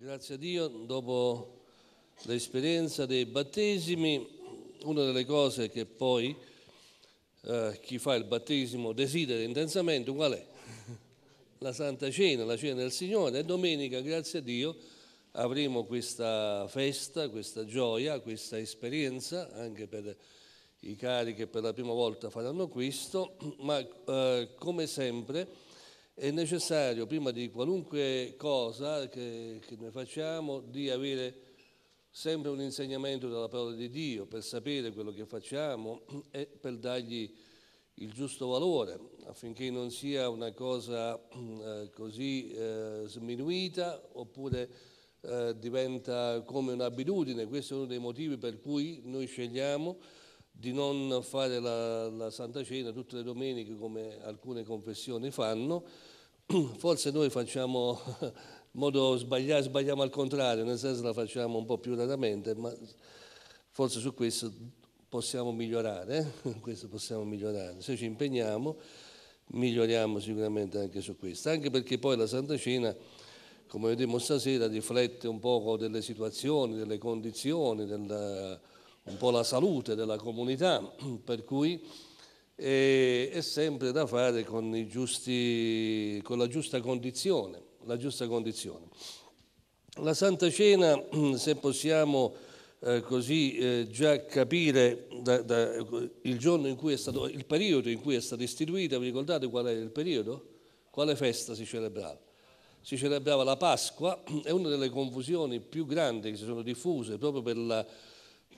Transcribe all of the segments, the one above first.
Grazie a Dio, dopo l'esperienza dei battesimi, una delle cose che poi eh, chi fa il battesimo desidera intensamente, qual è? La Santa Cena, la Cena del Signore. E domenica, grazie a Dio, avremo questa festa, questa gioia, questa esperienza, anche per i cari che per la prima volta faranno questo, ma eh, come sempre è necessario, prima di qualunque cosa che, che noi facciamo, di avere sempre un insegnamento dalla parola di Dio per sapere quello che facciamo e per dargli il giusto valore, affinché non sia una cosa mm, eh, così eh, sminuita oppure eh, diventa come un'abitudine. Questo è uno dei motivi per cui noi scegliamo di non fare la, la Santa Cena tutte le domeniche come alcune confessioni fanno, forse noi facciamo in modo sbagliato, sbagliamo al contrario, nel senso la facciamo un po' più raramente, ma forse su questo possiamo migliorare, eh? questo possiamo migliorare. Se ci impegniamo miglioriamo sicuramente anche su questo, anche perché poi la Santa Cena, come vedremo stasera, riflette un po' delle situazioni, delle condizioni, della, un po' la salute della comunità, per cui e, è sempre da fare con, giusti, con la giusta condizione, la giusta condizione. La Santa Cena, se possiamo eh, così eh, già capire da, da, il giorno in cui è stato, il periodo in cui è stata istituita, vi ricordate qual è il periodo? Quale festa si celebrava? Si celebrava la Pasqua, è una delle confusioni più grandi che si sono diffuse proprio per la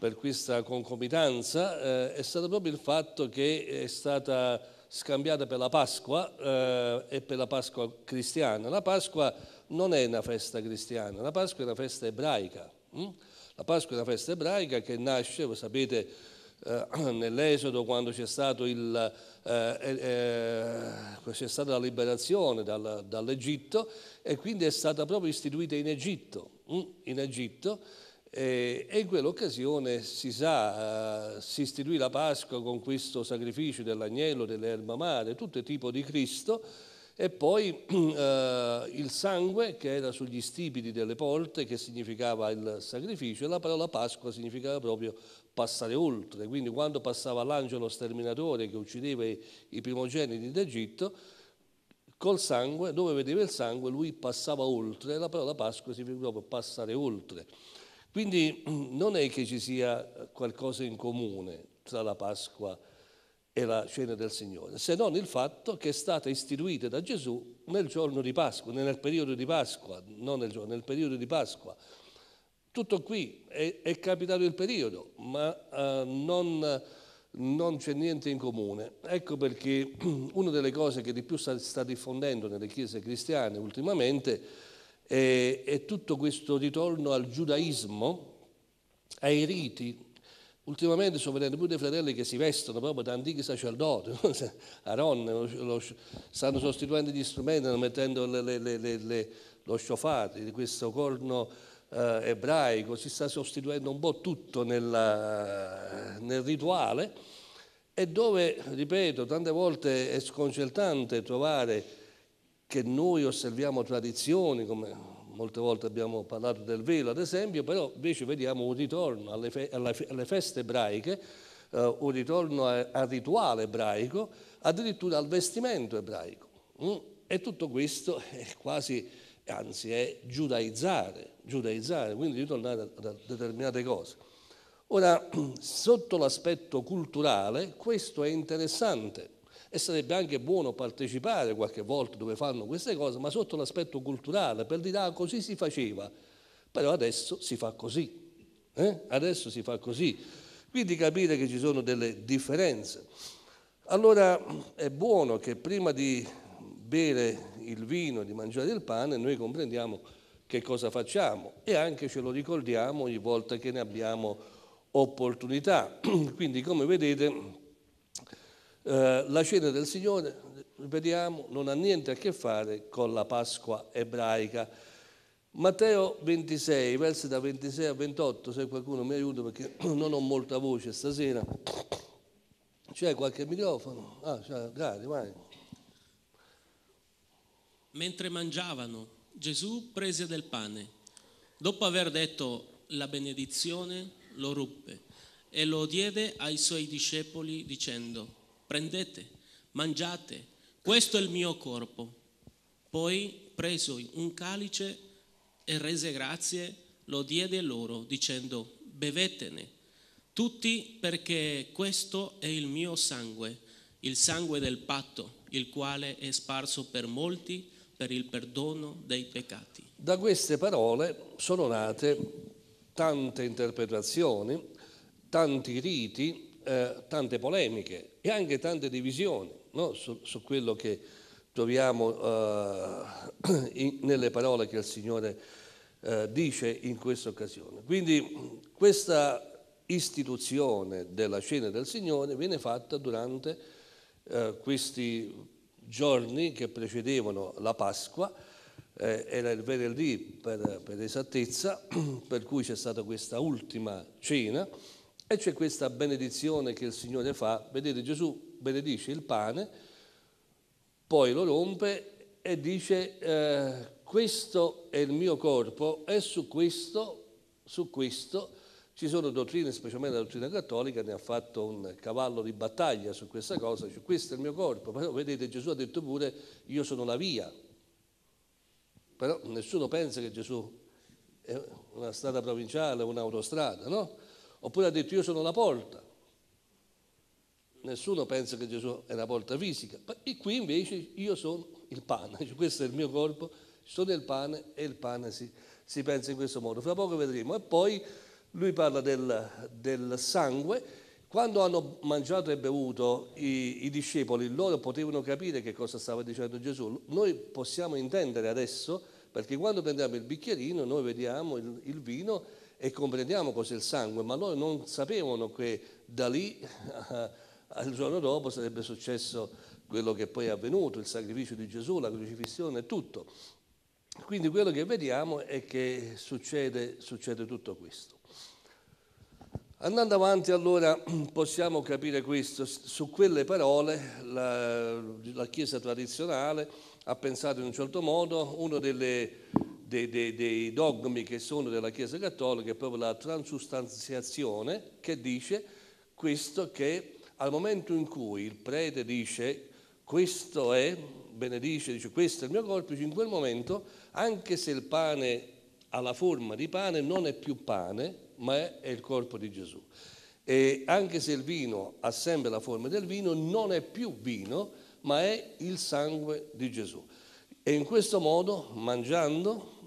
per questa concomitanza eh, è stato proprio il fatto che è stata scambiata per la Pasqua eh, e per la Pasqua cristiana. La Pasqua non è una festa cristiana, la Pasqua è una festa ebraica. Hm? La Pasqua è una festa ebraica che nasce, voi sapete, eh, nell'Esodo quando c'è, il, eh, eh, eh, c'è, stata la liberazione dal, dall'Egitto e quindi è stata proprio istituita in Egitto. Hm? In Egitto eh, e in quell'occasione si sa, eh, si istituì la Pasqua con questo sacrificio dell'agnello, dell'erba madre, tutto tipo di Cristo, e poi eh, il sangue che era sugli stipiti delle porte, che significava il sacrificio, e la parola Pasqua significava proprio passare oltre. Quindi quando passava l'angelo sterminatore che uccideva i primogeniti d'Egitto, col sangue, dove vedeva il sangue, lui passava oltre, e la parola Pasqua significa proprio passare oltre. Quindi non è che ci sia eh, qualcosa in comune tra la Pasqua e la cena del Signore, se non il fatto che è stata istituita da Gesù nel giorno di Pasqua, nel periodo di Pasqua, non nel giorno, nel periodo di Pasqua. Tutto qui è, è capitato il periodo, ma eh, non non c'è niente in comune. Ecco perché una delle cose che di più sta, sta diffondendo nelle chiese cristiane ultimamente e, e tutto questo ritorno al giudaismo, ai riti, Ultimamente sto vedendo pure dei fratelli che si vestono proprio da antichi sacerdoti, Aaron lo, lo, stanno sostituendo gli strumenti, stanno mettendo le, le, le, lo sciofati, questo corno eh, ebraico, si sta sostituendo un po' tutto nella, nel rituale e dove, ripeto, tante volte è sconcertante trovare che noi osserviamo tradizioni, come molte volte abbiamo parlato del velo ad esempio, però invece vediamo un ritorno alle, fe- alle feste ebraiche, eh, un ritorno al rituale ebraico, addirittura al vestimento ebraico. Mm? E tutto questo è quasi, anzi è giudaizzare, giudaizzare, quindi ritornare a, a determinate cose. Ora, sotto l'aspetto culturale, questo è interessante e sarebbe anche buono partecipare qualche volta dove fanno queste cose, ma sotto l'aspetto culturale, per dire ah, così si faceva, però adesso si fa così, eh? adesso si fa così. Quindi capire che ci sono delle differenze. Allora è buono che prima di bere il vino, di mangiare il pane, noi comprendiamo che cosa facciamo e anche ce lo ricordiamo ogni volta che ne abbiamo opportunità. Quindi come vedete eh, la cena del Signore, ripetiamo, non ha niente a che fare con la Pasqua ebraica. Matteo 26, versi da 26 a 28, se qualcuno mi aiuta perché non ho molta voce stasera. C'è qualche microfono? Ah, c'è, grazie, vai. Mentre mangiavano, Gesù prese del pane. Dopo aver detto la benedizione, lo ruppe e lo diede ai suoi discepoli dicendo prendete, mangiate, questo è il mio corpo. Poi preso un calice e rese grazie, lo diede loro dicendo, bevetene tutti perché questo è il mio sangue, il sangue del patto, il quale è sparso per molti per il perdono dei peccati. Da queste parole sono nate tante interpretazioni, tanti riti, eh, tante polemiche e anche tante divisioni no? su, su, quello che troviamo eh, in, nelle parole che il Signore eh, dice in questa occasione. Quindi questa istituzione della cena del Signore viene fatta durante eh, questi giorni che precedevano la Pasqua, eh, era il venerdì per, per esattezza, per cui c'è stata questa ultima cena e c'è questa benedizione che il Signore fa. Vedete, Gesù benedice il pane, poi lo rompe e dice eh, questo è il mio corpo e su questo, su questo ci sono dottrine, specialmente la dottrina cattolica, ne ha fatto un cavallo di battaglia su questa cosa, dice questo è il mio corpo, però vedete Gesù ha detto pure io sono la via, però nessuno pensa che Gesù è una strada provinciale, un'autostrada, no? Oppure ha detto io sono la porta. Nessuno pensa che Gesù è la porta fisica. E qui invece io sono il pane, questo è il mio corpo, sono il pane e il pane si, si pensa in questo modo. Fra poco vedremo. E poi lui parla del, del sangue. Quando hanno mangiato e bevuto i, i, discepoli, loro potevano capire che cosa stava dicendo Gesù. Noi possiamo intendere adesso, perché quando prendiamo il bicchierino, noi vediamo il, il vino e comprendiamo cos'è il sangue, ma loro non sapevano che da lì al giorno dopo sarebbe successo quello che poi è avvenuto, il sacrificio di Gesù, la crocifissione e tutto. Quindi quello che vediamo è che succede, succede tutto questo. Andando avanti allora possiamo capire questo, su quelle parole la, la Chiesa tradizionale ha pensato in un certo modo, uno delle dei, dei, dei dogmi che sono della Chiesa Cattolica è proprio la transustanziazione che dice questo che al momento in cui il prete dice questo è, benedice, dice questo è il mio corpo, in quel momento anche se il pane ha la forma di pane non è più pane ma è il corpo di Gesù. E anche se il vino ha sempre la forma del vino, non è più vino, ma è il sangue di Gesù. E in questo modo, mangiando,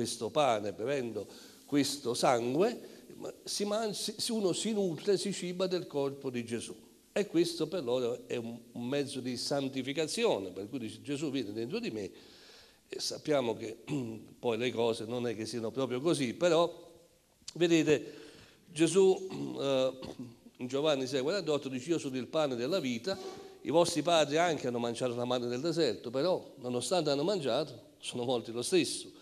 questo pane, bevendo questo sangue, si mangi, uno si nutre, si ciba del corpo di Gesù. E questo per loro è un mezzo di santificazione, per cui dice Gesù viene dentro di me e sappiamo che poi le cose non è che siano proprio così, però vedete Gesù eh, in Giovanni 6,48 dice io sono il pane della vita, i vostri padri anche hanno mangiato la mano nel deserto, però nonostante hanno mangiato sono morti lo stesso.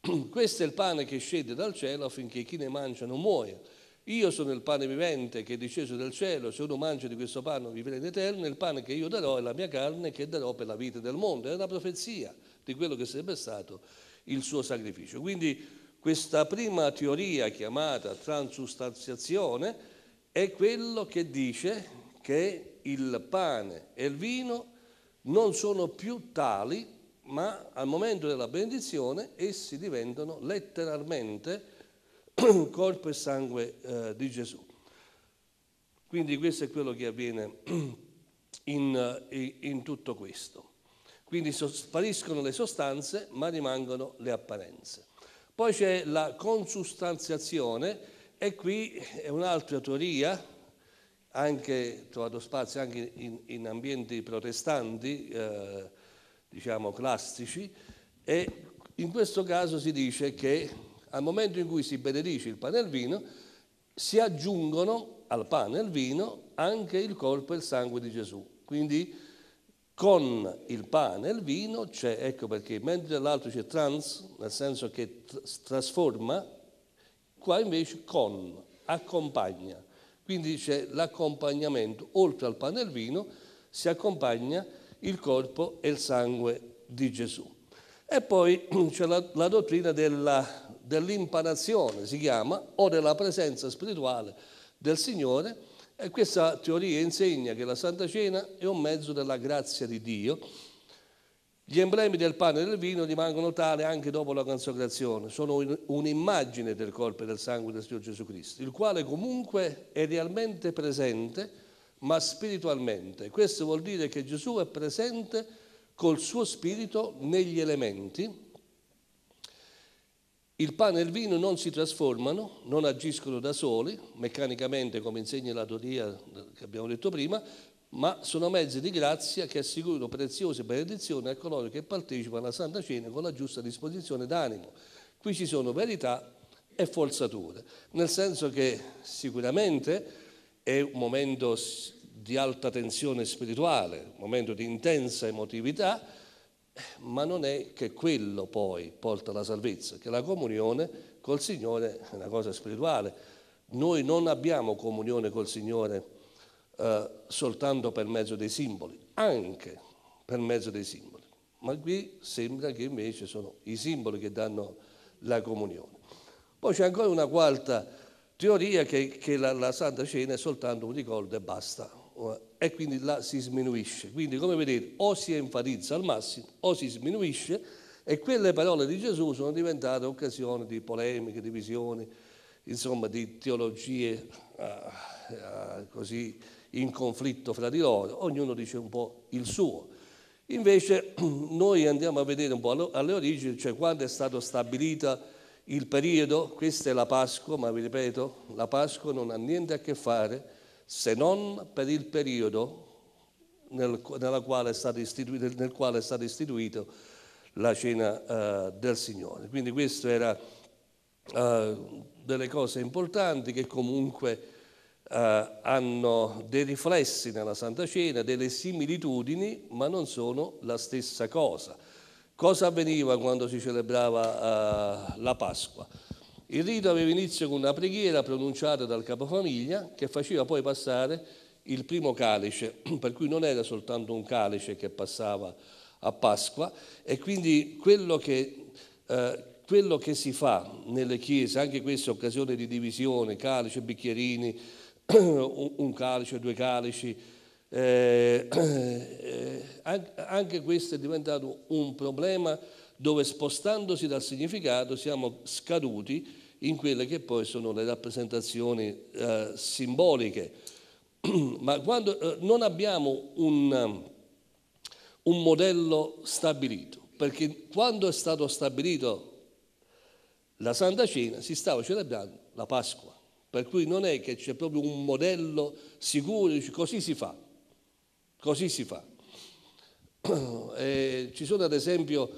Questo è il pane che scende dal cielo affinché chi ne mangia non muoia. Io sono il pane vivente che è disceso dal cielo, se uno mangia di questo pane vivrà in eterno, il pane che io darò è la mia carne che darò per la vita del mondo. È una profezia di quello che sarebbe stato il suo sacrificio. Quindi questa prima teoria chiamata transustanziazione è quello che dice che il pane e il vino non sono più tali ma al momento della benedizione essi diventano letteralmente corpo e sangue eh, di Gesù. Quindi questo è quello che avviene in, eh, in tutto questo. Quindi spariscono le sostanze ma rimangono le apparenze. Poi c'è la consustanziazione e qui è un'altra teoria, anche trovato spazio anche in, in ambienti protestanti, eh, diciamo, classici e in questo caso si dice che al momento in cui si benedice il pane e il vino si aggiungono al pane e al vino anche il corpo e il sangue di Gesù. Quindi con il pane e il vino c'è, ecco perché mentre dall'altro c'è trans, nel senso che trasforma, qua invece con, accompagna. Quindi c'è l'accompagnamento, oltre al pane e al vino si accompagna il corpo e il sangue di Gesù. E poi c'è la, la dottrina della, dell'impanazione, si chiama, o della presenza spirituale del Signore, e questa teoria insegna che la Santa Cena è un mezzo della grazia di Dio. Gli emblemi del pane e del vino rimangono tali anche dopo la consacrazione, sono un'immagine del corpo e del sangue del Signore Gesù Cristo, il quale comunque è realmente presente ma spiritualmente. Questo vuol dire che Gesù è presente col suo spirito negli elementi. Il pane e il vino non si trasformano, non agiscono da soli, meccanicamente come insegna la teoria che abbiamo detto prima, ma sono mezzi di grazia che assicurano preziose benedizioni a coloro che partecipano alla Santa Cena con la giusta disposizione d'animo. Qui ci sono verità e forzature, nel senso che sicuramente è un momento di alta tensione spirituale, un momento di intensa emotività, ma non è che quello poi porta alla salvezza, che la comunione col Signore è una cosa spirituale. Noi non abbiamo comunione col Signore eh, soltanto per mezzo dei simboli, anche per mezzo dei simboli, ma qui sembra che invece sono i simboli che danno la comunione. Poi c'è ancora una quarta Teoria che, che la, la, Santa Cena è soltanto un ricordo e basta, eh, e quindi là si sminuisce. Quindi, come vedete, o si enfatizza al massimo o si sminuisce, e quelle parole di Gesù sono diventate occasione di polemiche, di visioni, insomma, di teologie uh, uh, così in conflitto fra di loro, ognuno dice un po' il suo. Invece noi andiamo a vedere un po' alle origini, cioè quando è stata stabilita il periodo, questa è la Pasqua, ma vi ripeto, la Pasqua non ha niente a che fare se non per il periodo nel, quale, è stato istituito, quale è stata istituita la cena eh, del Signore. Quindi questo era eh, delle cose importanti che comunque eh, hanno dei riflessi nella Santa Cena, delle similitudini, ma non sono la stessa cosa. Cosa avveniva quando si celebrava eh, la Pasqua? Il rito aveva inizio con una preghiera pronunciata dal capofamiglia che faceva poi passare il primo calice, per cui non era soltanto un calice che passava a Pasqua e quindi quello che, eh, quello che si fa nelle chiese, anche questa occasione di divisione, calice, bicchierini, un calice, due calici, eh, eh anche questo è diventato un problema dove spostandosi dal significato siamo scaduti in quelle che poi sono le rappresentazioni eh, simboliche. Ma quando eh, non abbiamo un, un modello stabilito, perché quando è stato stabilito la Santa Cena si stava celebrando la Pasqua, per cui non è che c'è proprio un modello sicuro, così si fa. Così si fa. E eh, ci sono ad esempio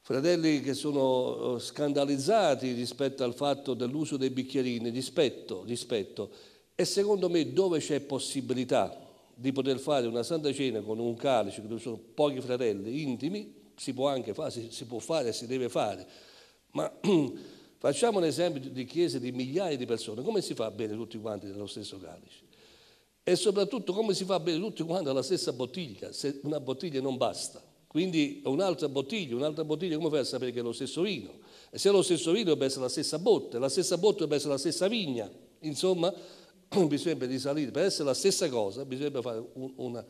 fratelli che sono eh, scandalizzati rispetto al fatto dell'uso dei bicchierini, rispetto, rispetto. E secondo me dove c'è possibilità di poter fare una santa cena con un calice, dove sono pochi fratelli intimi, si può anche fare, si, si può fare, e si deve fare. Ma facciamo un esempio di chiese di migliaia di persone, come si fa a bere tutti quanti nello stesso calice? E soprattutto come si fa a bere tutti quanti alla stessa bottiglia, se una bottiglia non basta. Quindi un'altra bottiglia, un'altra bottiglia, come fai a sapere che è lo stesso vino? E se è lo stesso vino deve essere la stessa botte, la stessa botte deve essere la stessa vigna. Insomma, bisognerebbe risalire, per essere la stessa cosa bisognerebbe fare un, una,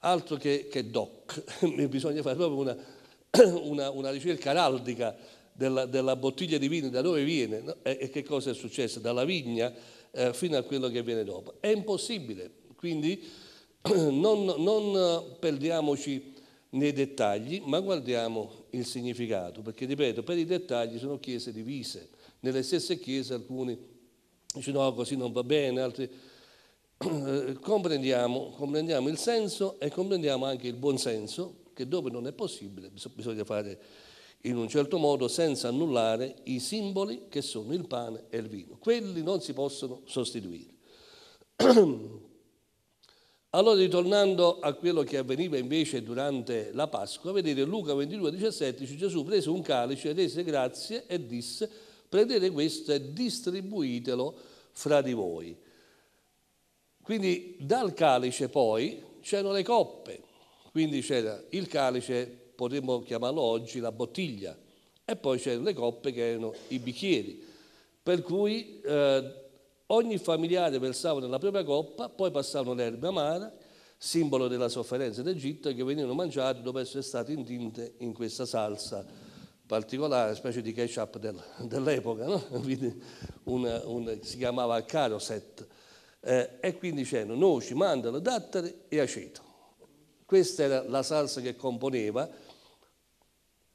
altro che, che doc, bisogna fare proprio una, una, una ricerca araldica della, della, bottiglia di vino, da dove viene no? e, e che cosa è successo, dalla vigna eh, fino a quello che viene dopo. È impossibile, quindi non, non eh, perdiamoci nei dettagli, ma guardiamo il significato, perché ripeto, per i dettagli sono chiese divise. Nelle stesse chiese alcuni dicono no, ah, così non va bene, altri eh, Comprendiamo, comprendiamo, il senso e comprendiamo anche il buonsenso, che dove non è possibile bisogna fare in un certo modo senza annullare i simboli che sono il pane e il vino. Quelli non si possono sostituire. Allora, ritornando a quello che avveniva invece durante la Pasqua, vedete Luca 22, 17, Gesù prese un calice, rese grazie e disse, prendete questo e distribuitelo fra di voi. Quindi dal calice poi c'erano le coppe, quindi c'era il calice potremmo chiamarlo oggi la bottiglia, e poi c'erano le coppe che erano i bicchieri, per cui eh, ogni familiare versava nella propria coppa, poi passavano le erbe amare, simbolo della sofferenza d'Egitto, che venivano mangiate dopo essere state intinte in questa salsa particolare, specie di ketchup del, dell'epoca, no? una, una, si chiamava caroset. Eh, e quindi c'erano noci, mandorle, datteri e aceto. Questa era la salsa che componeva.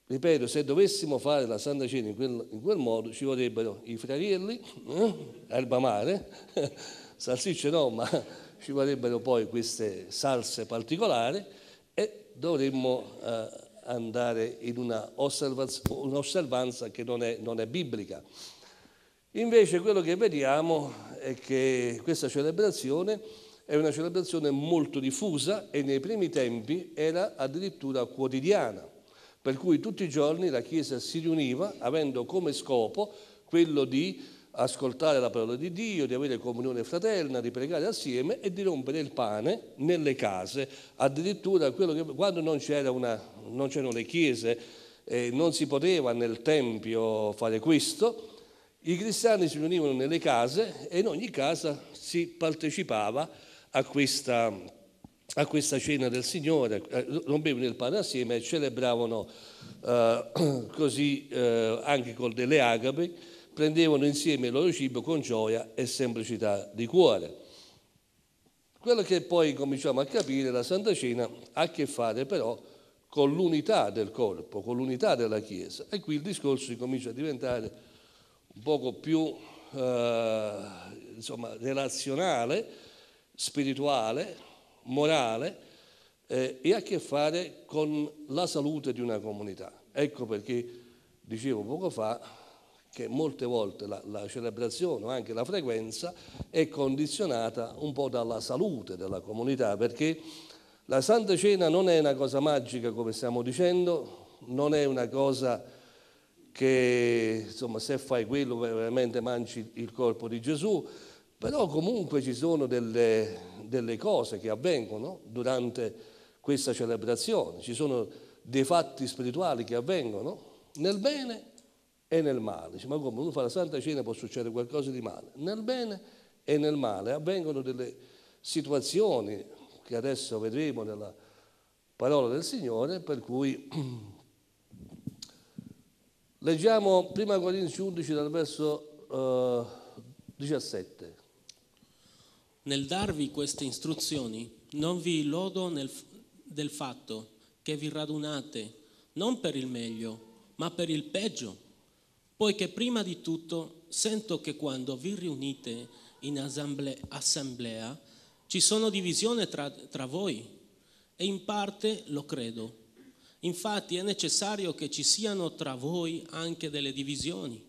Ripeto, se dovessimo fare la Santa Cena in quel, in quel modo ci vorrebbero i fratelli, eh? mare, salsicce no, ma ci vorrebbero poi queste salse particolari e dovremmo eh, andare in una osservanza, un'osservanza che non è, non è biblica. Invece quello che vediamo è che questa celebrazione è una celebrazione molto diffusa e nei primi tempi era addirittura quotidiana, per cui tutti i giorni la Chiesa si riuniva avendo come scopo quello di ascoltare la parola di Dio, di avere comunione fraterna, di pregare assieme e di rompere il pane nelle case. Addirittura che, quando non, una, non, c'erano le chiese, eh, non si poteva nel Tempio fare questo, i cristiani si riunivano nelle case e in ogni casa si partecipava a questa, a questa cena del Signore, rompevano eh, il pane assieme e celebravano eh, così eh, anche con delle agape, prendevano insieme il loro cibo con gioia e semplicità di cuore. Quello che poi cominciamo a capire, la Santa Cena ha a che fare però con l'unità del corpo, con l'unità della Chiesa. E qui il discorso comincia a diventare un poco più eh, insomma, relazionale, spirituale, morale eh, e ha a che fare con la salute di una comunità. Ecco perché dicevo poco fa che molte volte la, la celebrazione o anche la frequenza è condizionata un po' dalla salute della comunità, perché la Santa Cena non è una cosa magica come stiamo dicendo, non è una cosa che insomma se fai quello veramente mangi il corpo di Gesù, però comunque ci sono delle, delle cose che avvengono durante questa celebrazione, ci sono dei fatti spirituali che avvengono nel bene e nel male. ma come uno fa la Santa Cena può succedere qualcosa di male? Nel bene e nel male avvengono delle situazioni che adesso vedremo nella parola del Signore, per cui leggiamo prima Corinzi 11 dal verso eh, 17. Nel darvi queste istruzioni non vi lodo nel, del fatto che vi radunate non per il meglio, ma per il peggio, poiché prima di tutto sento che quando vi riunite in assemblea, assemblea ci sono divisioni tra, tra voi e in parte lo credo. Infatti è necessario che ci siano tra voi anche delle divisioni,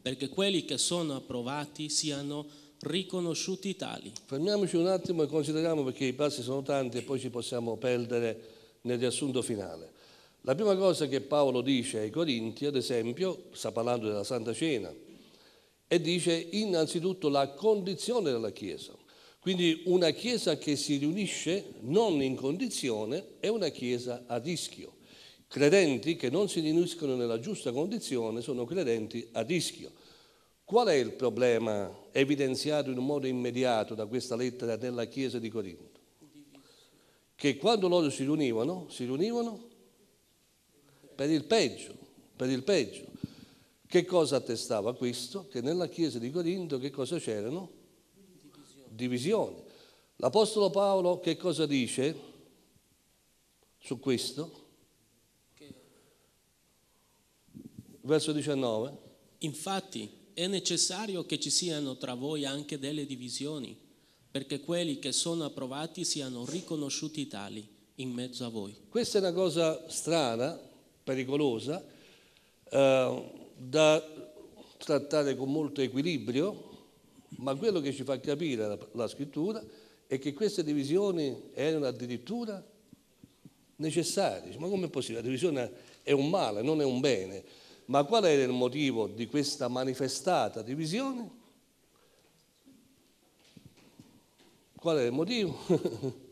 perché quelli che sono approvati siano riconosciuti tali. Fermiamoci un attimo e consideriamo perché i passi sono tanti e poi ci possiamo perdere nel riassunto finale. La prima cosa che Paolo dice ai Corinti, ad esempio, sta parlando della Santa Cena, e dice innanzitutto la condizione della Chiesa. Quindi una Chiesa che si riunisce non in condizione è una Chiesa a rischio. Credenti che non si riuniscono nella giusta condizione sono credenti a rischio. Qual è il problema evidenziato in un modo immediato da questa lettera della Chiesa di Corinto? Che quando loro si riunivano, si riunivano per il peggio, per il peggio. Che cosa attestava questo? Che nella Chiesa di Corinto che cosa c'erano? Divisioni. L'Apostolo Paolo che cosa dice su questo? Verso 19. Infatti è necessario che ci siano tra voi anche delle divisioni, perché quelli che sono approvati siano riconosciuti tali in mezzo a voi. Questa è una cosa strana, pericolosa, eh, da trattare con molto equilibrio, ma quello che ci fa capire la, la scrittura è che queste divisioni erano addirittura necessarie. Ma come è possibile? La divisione è un male, non è un bene. Ma qual era il motivo di questa manifestata divisione? Qual è il motivo?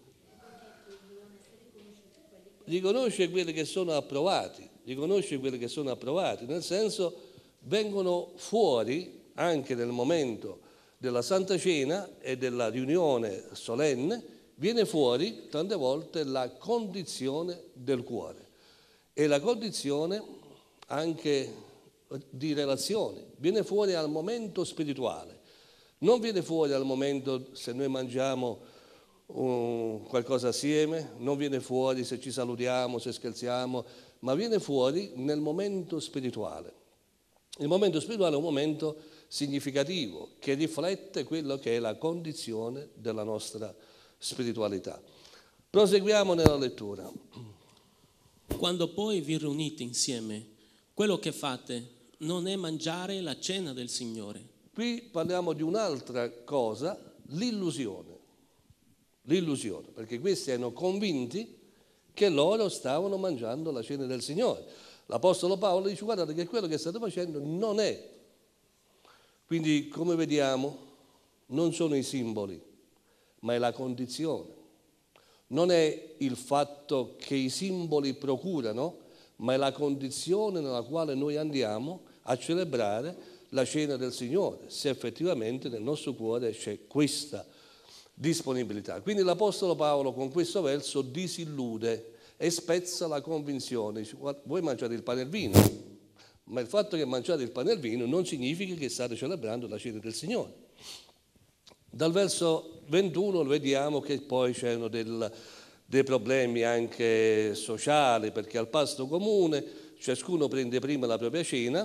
riconosce quelli che sono approvati, riconosce quelli che sono approvati, nel senso vengono fuori anche nel momento della Santa Cena e della riunione solenne, viene fuori tante volte la condizione del cuore. E la condizione anche eh, di relazione, viene fuori al momento spirituale, non viene fuori al momento se noi mangiamo um, qualcosa assieme, non viene fuori se ci salutiamo, se scherziamo, ma viene fuori nel momento spirituale. Il momento spirituale è un momento significativo che riflette quello che è la condizione della nostra spiritualità. Proseguiamo nella lettura. Quando poi vi riunite insieme, quello che fate non è mangiare la cena del Signore. Qui parliamo di un'altra cosa, l'illusione. L'illusione, perché questi erano convinti che loro stavano mangiando la cena del Signore. L'Apostolo Paolo dice guardate che quello che state facendo non è. Quindi come vediamo non sono i simboli, ma è la condizione. Non è il fatto che i simboli procurano, ma è la condizione nella quale noi andiamo a celebrare la cena del Signore, se effettivamente nel nostro cuore c'è questa disponibilità. Quindi l'Apostolo Paolo con questo verso disillude e spezza la convinzione, voi mangiate il pane e il vino, ma il fatto che mangiate il pane e il vino non significa che state celebrando la cena del Signore. Dal verso 21 vediamo che poi c'è uno del, dei problemi anche sociali, perché al pasto comune ciascuno prende prima la propria cena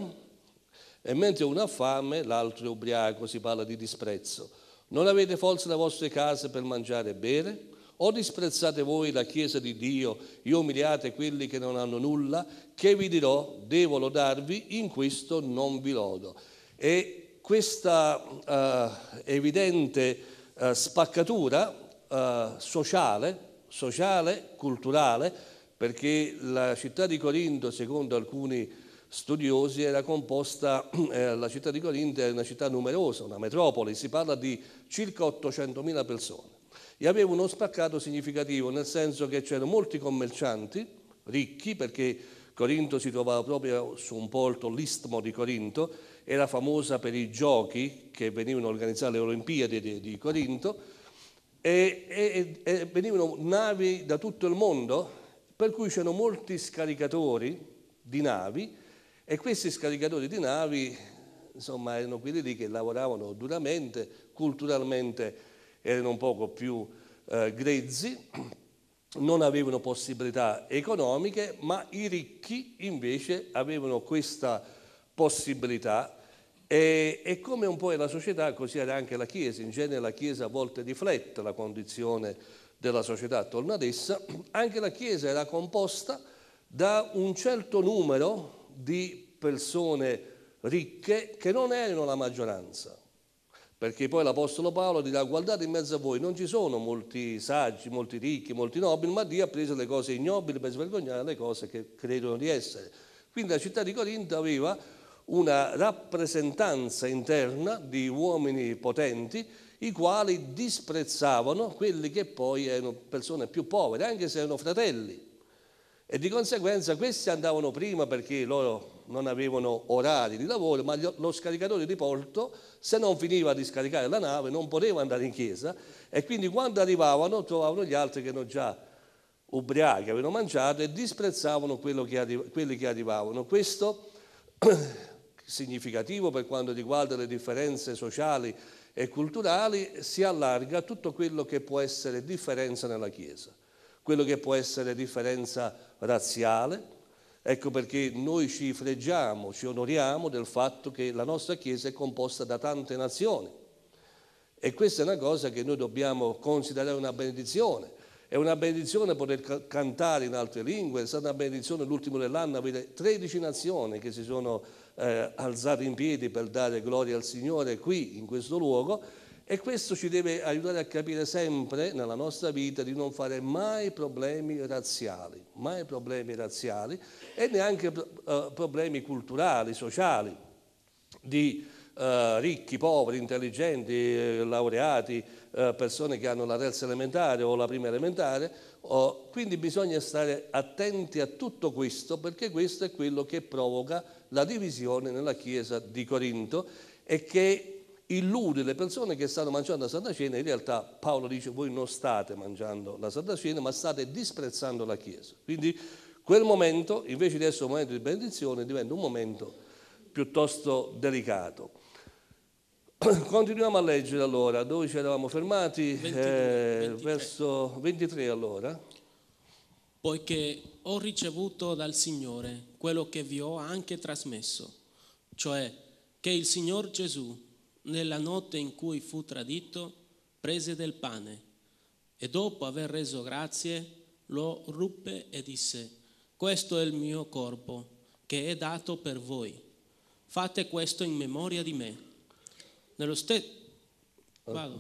e mentre uno ha fame l'altro è ubriaco, si parla di disprezzo. Non avete forse le vostre case per mangiare e bere? O disprezzate voi la Chiesa di Dio e umiliate quelli che non hanno nulla? Che vi dirò, devo lodarvi, in questo non vi lodo. E questa uh, evidente uh, spaccatura uh, sociale sociale, culturale, perché la città di Corinto, secondo alcuni studiosi, era composta, eh, la città di Corinto era una città numerosa, una metropoli, si parla di circa 800.000 persone e aveva uno spaccato significativo, nel senso che c'erano molti commercianti ricchi, perché Corinto si trovava proprio su un porto, l'istmo di Corinto, era famosa per i giochi che venivano organizzati alle Olimpiadi di, di Corinto, e, e, e venivano navi da tutto il mondo, per cui c'erano molti scaricatori di navi e questi scaricatori di navi insomma erano quelli lì che lavoravano duramente, culturalmente erano un poco più eh, grezzi, non avevano possibilità economiche, ma i ricchi invece avevano questa possibilità e, e, come un po' è la società, così era anche la Chiesa. In genere la Chiesa a volte riflette la condizione della società attorno ad essa. Anche la Chiesa era composta da un certo numero di persone ricche che non erano la maggioranza. Perché poi l'Apostolo Paolo dirà guardate in mezzo a voi, non ci sono molti saggi, molti ricchi, molti nobili, ma Dio ha preso le cose ignobili per svergognare le cose che credono di essere. Quindi la città di Corinto aveva una rappresentanza interna di uomini potenti i quali disprezzavano quelli che poi erano persone più povere, anche se erano fratelli. E di conseguenza questi andavano prima perché loro non avevano orari di lavoro, ma lo scaricatore di porto, se non finiva di scaricare la nave, non poteva andare in chiesa e quindi quando arrivavano trovavano gli altri che erano già ubriachi, avevano mangiato e disprezzavano quelli che arrivavano. Questo significativo per quanto riguarda le differenze sociali e culturali, si allarga tutto quello che può essere differenza nella Chiesa, quello che può essere differenza razziale. Ecco perché noi ci freggiamo, ci onoriamo del fatto che la nostra Chiesa è composta da tante nazioni. E questa è una cosa che noi dobbiamo considerare una benedizione, è una benedizione poter cantare in altre lingue, è stata una benedizione l'ultimo dell'anno avere 13 nazioni che si sono eh, alzare in piedi per dare gloria al Signore qui, in questo luogo, e questo ci deve aiutare a capire sempre nella nostra vita di non fare mai problemi razziali, mai problemi razziali e neanche eh, problemi culturali, sociali, di eh, ricchi, poveri, intelligenti, eh, laureati, eh, persone che hanno la terza elementare o la prima elementare, oh, quindi bisogna stare attenti a tutto questo perché questo è quello che provoca la divisione nella Chiesa di Corinto e che illude le persone che stanno mangiando la Santa Cena, in realtà Paolo dice voi non state mangiando la Santa Cena ma state disprezzando la Chiesa. Quindi quel momento invece di essere un momento di benedizione diventa un momento piuttosto delicato. Continuiamo a leggere allora, dove ci eravamo fermati? 23, eh, 23. Verso 23 allora. Poiché ho ricevuto dal Signore quello che vi ho anche trasmesso, cioè che il Signor Gesù, nella notte in cui fu tradito, prese del pane e dopo aver reso grazie lo ruppe e disse, questo è il mio corpo che è dato per voi, fate questo in memoria di me. Nello, ste... Ah,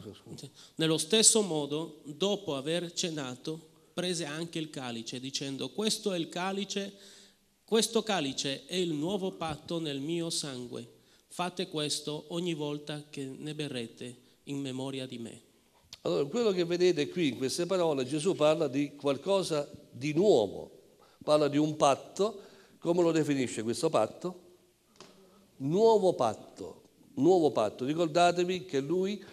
Nello stesso modo, dopo aver cenato, prese anche il calice, dicendo, questo è il calice, questo calice è il nuovo patto nel mio sangue. Fate questo ogni volta che ne berrete in memoria di me. Allora, quello che vedete qui in queste parole, Gesù parla di qualcosa di nuovo, parla di un patto, come lo definisce questo patto? Nuovo patto nuovo patto. Ricordatevi che lui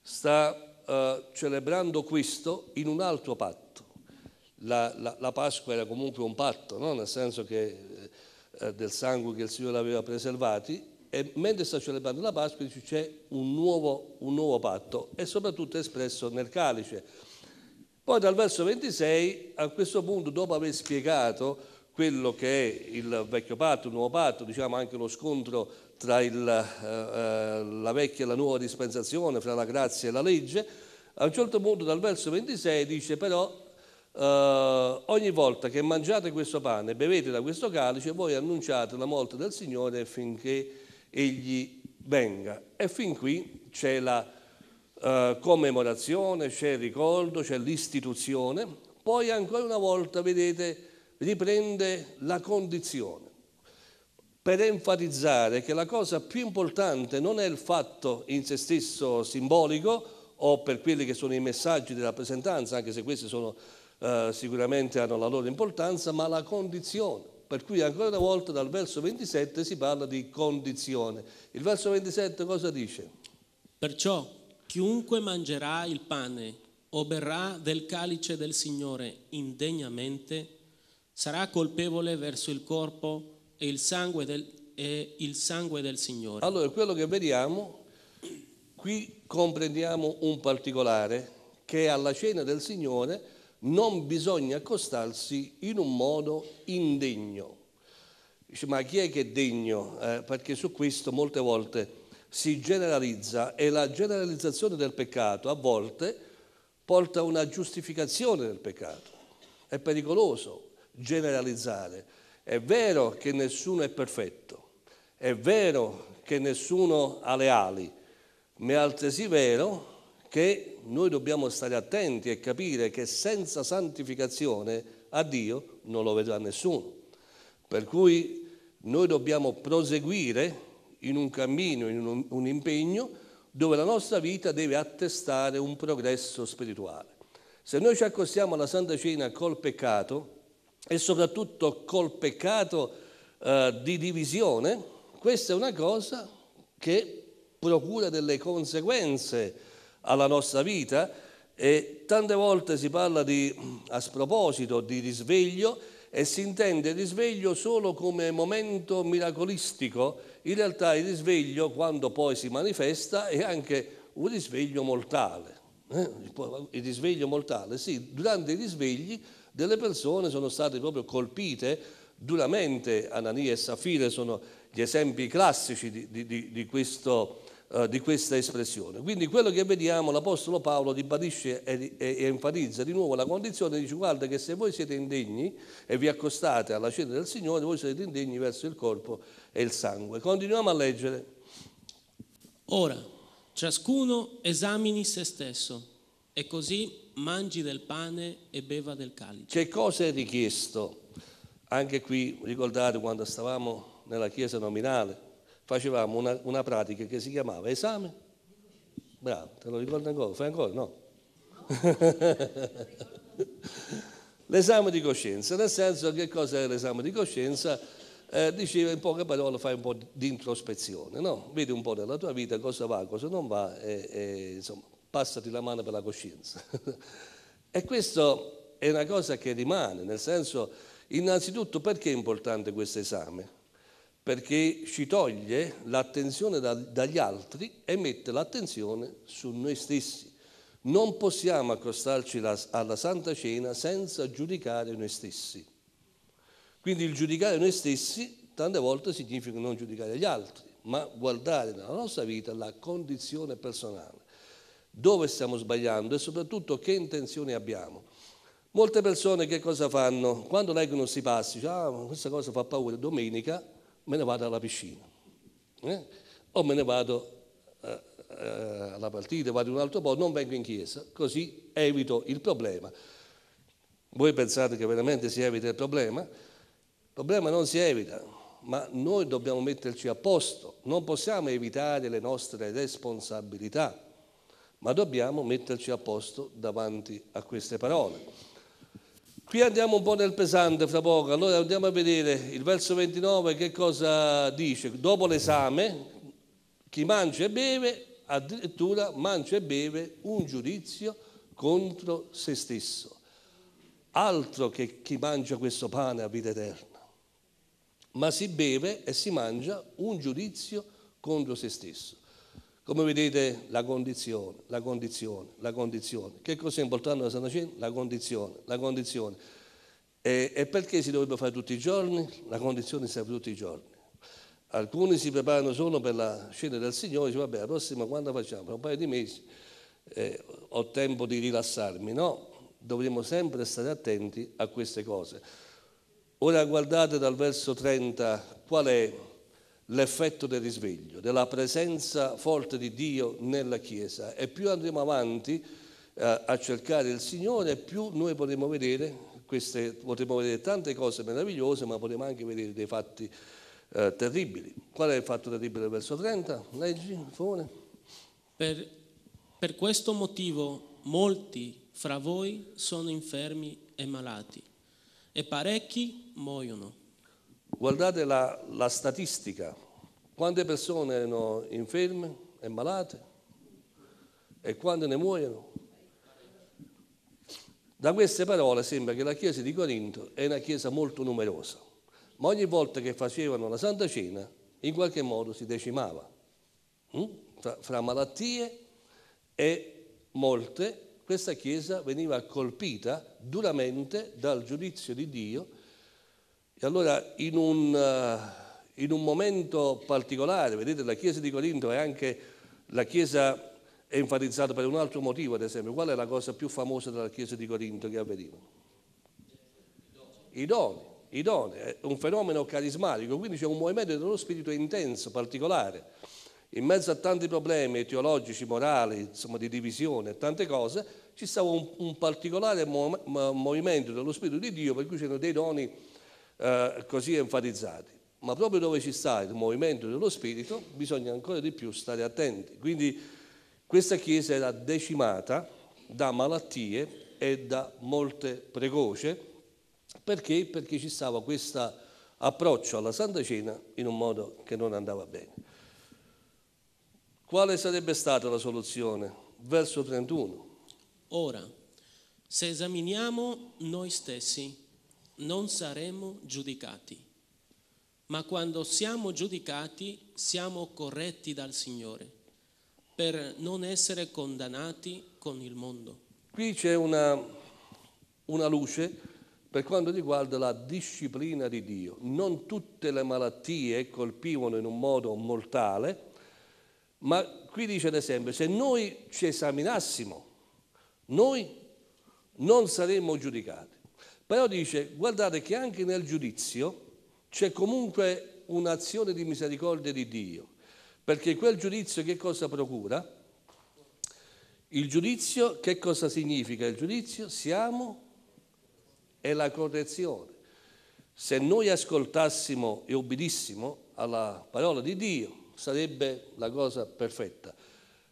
sta eh, celebrando questo in un altro patto. La, la, la Pasqua era comunque un patto, no? nel senso che, eh, eh, del sangue che il Signore aveva preservati, e mentre sta celebrando la Pasqua dice, c'è un nuovo, un nuovo patto e soprattutto espresso nel calice. Poi dal verso 26 a questo punto, dopo aver spiegato quello che è il vecchio patto, il nuovo patto, diciamo anche lo scontro tra il, eh, eh, la vecchia e la nuova dispensazione, fra la grazia e la legge, a un certo punto dal verso 26 dice però eh, ogni volta che mangiate questo pane e bevete da questo calice voi annunciate la morte del Signore finché egli venga. E fin qui c'è la eh, commemorazione, c'è il ricordo, c'è l'istituzione, poi ancora una volta vedete riprende la condizione per enfatizzare che la cosa più importante non è il fatto in se stesso simbolico o per quelli che sono i messaggi di rappresentanza, anche se questi sono, eh, sicuramente hanno la loro importanza, ma la condizione. Per cui ancora una volta dal verso 27 si parla di condizione. Il verso 27 cosa dice? Perciò chiunque mangerà il pane o berrà del calice del Signore indegnamente sarà colpevole verso il corpo è il sangue del, e il sangue del Signore. Allora, quello che vediamo, qui comprendiamo un particolare, che alla cena del Signore non bisogna accostarsi in un modo indegno. Dice, ma chi è che è degno? Eh, perché su questo molte volte si generalizza e la generalizzazione del peccato a volte porta a una giustificazione del peccato. È pericoloso generalizzare è vero che nessuno è perfetto, è vero che nessuno ha le ali, ma è altresì vero che noi dobbiamo stare attenti e capire che senza santificazione a Dio non lo vedrà nessuno. Per cui noi dobbiamo proseguire in un cammino, in un, impegno dove la nostra vita deve attestare un progresso spirituale. Se noi ci accostiamo alla Santa Cena col peccato, e soprattutto col peccato eh, di divisione, questa è una cosa che procura delle conseguenze alla nostra vita e tante volte si parla di, a sproposito di risveglio e si intende risveglio solo come momento miracolistico, in realtà il risveglio quando poi si manifesta è anche un risveglio mortale. Eh? Il risveglio mortale, sì, durante i risvegli delle persone sono state proprio colpite duramente, Anania e Safire sono gli esempi classici di, di, di, questo, uh, di, questa espressione. Quindi quello che vediamo, l'Apostolo Paolo ribadisce e, e, e, enfatizza di nuovo la condizione dice guarda che se voi siete indegni e vi accostate alla cena del Signore, voi siete indegni verso il corpo e il sangue. Continuiamo a leggere. Ora, ciascuno esamini se stesso e così mangi del pane e beva del calice. Che cosa è richiesto? Anche qui ricordate quando stavamo nella chiesa nominale, facevamo una, una pratica che si chiamava esame. Bravo, te lo ricordo ancora? Fai ancora? No. l'esame di coscienza, nel senso che cosa è l'esame di coscienza? Eh, diceva in poche parole fai un po' di introspezione, no? vedi un po' della tua vita cosa va, cosa non va, e, e, insomma, passati la mano per la coscienza. e questo è una cosa che rimane, nel senso, innanzitutto perché è importante questo esame? Perché ci toglie l'attenzione da, dagli altri e mette l'attenzione su noi stessi. Non possiamo accostarci la, alla Santa Cena senza giudicare noi stessi. Quindi il giudicare noi stessi tante volte significa non giudicare gli altri, ma guardare nella nostra vita la condizione personale dove stiamo sbagliando e soprattutto che intenzioni abbiamo. Molte persone che cosa fanno? Quando leggono questi passi, dicono, ah, questa cosa fa paura, domenica me ne vado alla piscina. Eh? O me ne vado eh, eh alla partita, vado in un altro posto, non vengo in chiesa, così evito il problema. Voi pensate che veramente si evita il problema? Il problema non si evita, ma noi dobbiamo metterci a posto, non possiamo evitare le nostre responsabilità ma dobbiamo metterci a posto davanti a queste parole. Qui andiamo un po' nel pesante fra poco, allora andiamo a vedere il verso 29 che cosa dice. Dopo l'esame, chi mangia e beve, addirittura mangia e beve un giudizio contro se stesso. Altro che chi mangia questo pane a vita eterna, ma si beve e si mangia un giudizio contro se stesso. Come vedete la condizione, la condizione, la condizione. Che cosa è importante la Santa Cena? La condizione, la condizione. E, e perché si dovrebbe fare tutti i giorni? La condizione si fa tutti i giorni. Alcuni si preparano solo per la scena del Signore, dice vabbè la prossima quando facciamo? Per un paio di mesi eh, ho tempo di rilassarmi. No, dovremmo sempre stare attenti a queste cose. Ora guardate dal verso 30 qual è l'effetto del risveglio, della presenza forte di Dio nella Chiesa e più andremo avanti eh, a cercare il Signore, più noi potremo vedere, queste, potremo vedere tante cose meravigliose, ma potremo anche vedere dei fatti eh, terribili. Qual è il fatto terribile del verso 30? Leggi, per favore. Per, per questo motivo molti fra voi sono infermi e malati e parecchi muoiono. Guardate la, la statistica, quante persone erano inferme e malate e quante ne muoiono. Da queste parole sembra che la chiesa di Corinto è una chiesa molto numerosa, ma ogni volta che facevano la Santa Cena in qualche modo si decimava, hm? fra, fra malattie e molte questa chiesa veniva colpita duramente dal giudizio di Dio e allora in un, eh, in un momento particolare, vedete la chiesa di Corinto è anche la chiesa è enfatizzata per un altro motivo, ad esempio, qual è la cosa più famosa della chiesa di Corinto che avveniva? I doni, i doni, è un fenomeno carismatico, quindi c'è un movimento dello spirito intenso, particolare. In mezzo a tanti problemi teologici, morali, insomma di divisione e tante cose, ci stava un, un particolare mo- movimento dello Spirito di Dio per cui c'erano dei doni eh, così enfatizzati. Ma proprio dove ci sta il movimento dello spirito bisogna ancora di più stare attenti. Quindi questa Chiesa era decimata da malattie e da morte precoce. Perché? Perché ci stava questo approccio alla Santa Cena in un modo che non andava bene. Quale sarebbe stata la soluzione? Verso 31. Ora, se esaminiamo noi stessi, non saremo giudicati, ma quando siamo giudicati siamo corretti dal Signore per non essere condannati con il mondo. Qui c'è una, una luce per quanto riguarda la disciplina di Dio. Non tutte le malattie colpivano in un modo mortale, ma qui dice ad esempio, se noi ci esaminassimo, noi non saremmo giudicati. Però dice, guardate che anche nel giudizio c'è comunque un'azione di misericordia di Dio, perché quel giudizio che cosa procura? Il giudizio che cosa significa? Il giudizio siamo e la correzione. Se noi ascoltassimo e obbedissimo alla parola di Dio sarebbe la cosa perfetta,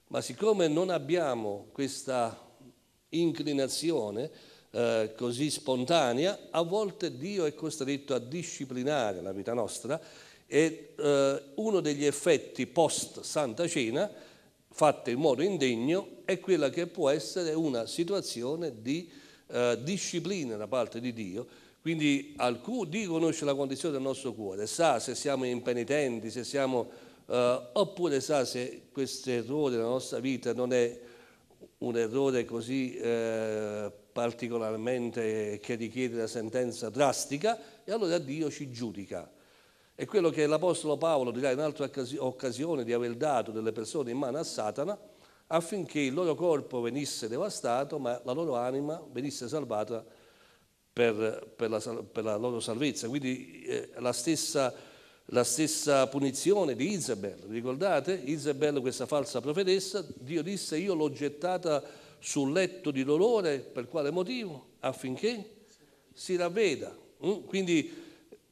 ma siccome non abbiamo questa inclinazione, eh, così spontanea, a volte Dio è costretto a disciplinare la vita nostra e eh, uno degli effetti post Santa Cena, fatta in modo indegno, è quella che può essere una situazione di eh, disciplina da parte di Dio. Quindi Dio conosce la condizione del nostro cuore, sa se siamo impenitenti, se siamo, eh, oppure sa se questo errore della nostra vita non è un errore così eh, particolarmente che richiede la sentenza drastica e allora Dio ci giudica. E quello che l'Apostolo Paolo dirà in altre occasione di aver dato delle persone in mano a Satana affinché il loro corpo venisse devastato ma la loro anima venisse salvata per, per, la, per la, loro salvezza. Quindi eh, la, stessa, la, stessa, punizione di Isabel, ricordate? Isabel, questa falsa profetessa, Dio disse io l'ho gettata sul letto di dolore, per quale motivo? Affinché si ravveda. Mm? Quindi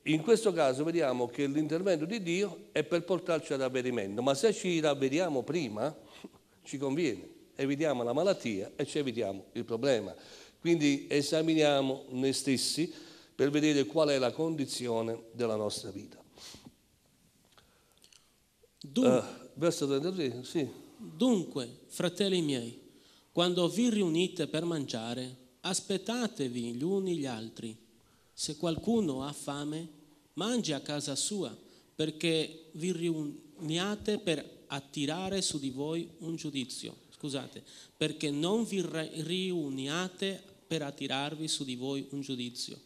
in questo caso vediamo che l'intervento di Dio è per portarci al ravvedimento, ma se ci ravvediamo prima ci conviene, evitiamo la malattia e ci evitiamo il problema. Quindi esaminiamo noi stessi per vedere qual è la condizione della nostra vita. Dunque, uh, verso 33, sì. Dunque, fratelli miei, quando vi riunite per mangiare, aspettatevi gli uni gli altri. Se qualcuno ha fame, mangi a casa sua, perché vi riuniate per attirare su di voi un giudizio. Scusate, perché non vi riuniate per attirarvi su di voi un giudizio.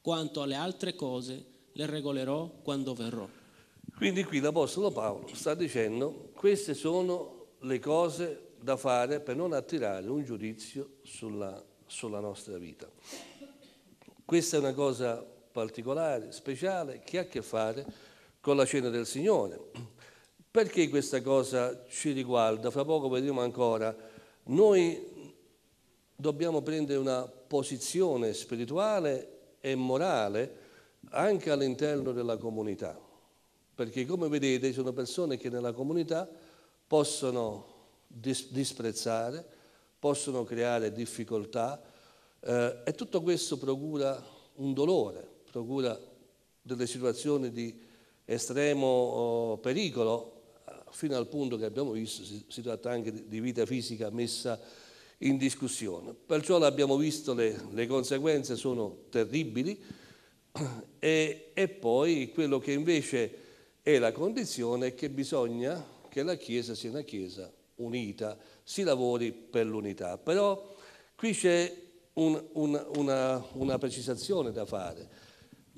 Quanto alle altre cose, le regolerò quando verrò. Quindi qui l'Apostolo Paolo sta dicendo queste sono le cose da fare per non attirare un giudizio sulla, sulla nostra vita. Questa è una cosa particolare, speciale, che ha a che fare con la cena del Signore. Perché questa cosa ci riguarda? Fra poco vedremo ancora. Noi dobbiamo prendere una posizione spirituale e morale anche all'interno della comunità, perché come vedete ci sono persone che nella comunità possono dis disprezzare, possono creare difficoltà eh, e tutto questo procura un dolore, procura delle situazioni di estremo oh, pericolo, fino al punto che abbiamo visto, si, si tratta anche di vita fisica messa in discussione. Perciò l'abbiamo visto, le, le, conseguenze sono terribili e, e, poi quello che invece è la condizione è che bisogna che la Chiesa sia una Chiesa unita, si lavori per l'unità. Però qui c'è un, un, una, una precisazione da fare.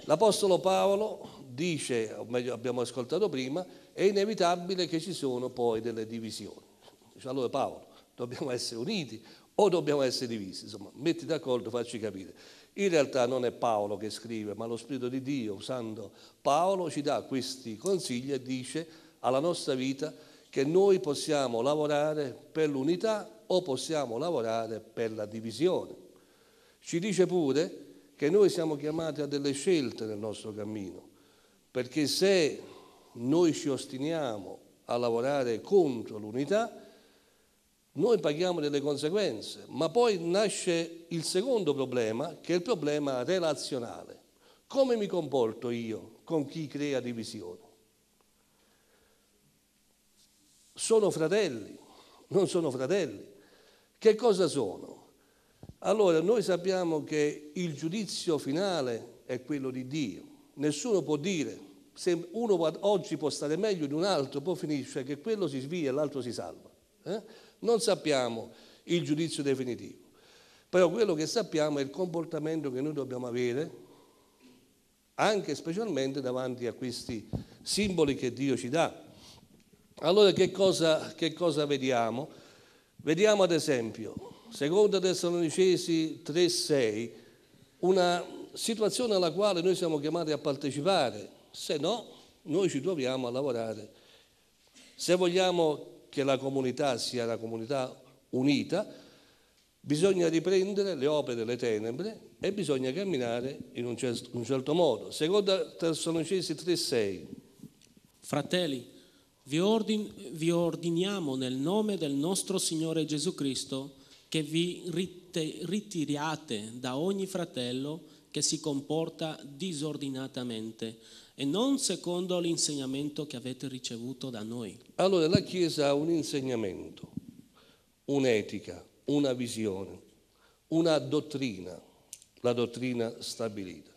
L'Apostolo Paolo dice, o meglio abbiamo ascoltato prima, è inevitabile che ci sono poi delle divisioni. Dice allora Paolo, dobbiamo essere uniti o dobbiamo essere divisi? Insomma, metti d'accordo, facci capire. In realtà non è Paolo che scrive, ma lo Spirito di Dio, usando Paolo, ci dà questi consigli e dice alla nostra vita che noi possiamo lavorare per l'unità o possiamo lavorare per la divisione. Ci dice pure che noi siamo chiamati a delle scelte nel nostro cammino, perché se noi ci ostiniamo a lavorare contro l'unità, noi paghiamo delle conseguenze, ma poi nasce il secondo problema, che è il problema relazionale. Come mi comporto io con chi crea divisione? sono fratelli, non sono fratelli. Che cosa sono? Allora noi sappiamo che il giudizio finale è quello di Dio. Nessuno può dire, se uno oggi può stare meglio di un altro, poi finisce cioè che quello si svia e l'altro si salva. Eh? Non sappiamo il giudizio definitivo. Però quello che sappiamo è il comportamento che noi dobbiamo avere, anche e specialmente davanti a questi simboli che Dio ci dà. Allora che cosa, che cosa vediamo? Vediamo ad esempio, secondo Tessalonicesi 3,6, una situazione alla quale noi siamo chiamati a partecipare, se no noi ci troviamo a lavorare. Se vogliamo che la comunità sia una comunità unita, bisogna riprendere le opere delle tenebre e bisogna camminare in un certo, un certo modo. Secondo Tessalonicesi 3,6. Fratelli, vi, ordin, vi ordiniamo nel nome del nostro Signore Gesù Cristo che vi rit- ritiriate da ogni fratello che si comporta disordinatamente e non secondo l'insegnamento che avete ricevuto da noi. Allora la Chiesa ha un insegnamento, un'etica, una visione, una dottrina, la dottrina stabilita.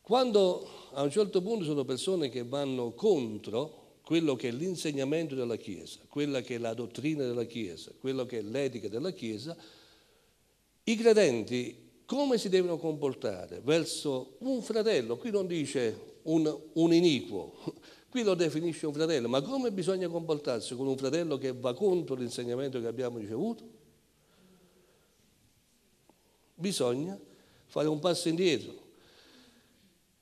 Quando a un certo punto sono persone che vanno contro quello che è l'insegnamento della Chiesa, quella che è la dottrina della Chiesa, quello che è l'etica della Chiesa, i credenti come si devono comportare verso un fratello? Qui non dice un, un iniquo, qui lo definisce un fratello, ma come bisogna comportarsi con un fratello che va contro l'insegnamento che abbiamo ricevuto? Bisogna fare un passo indietro.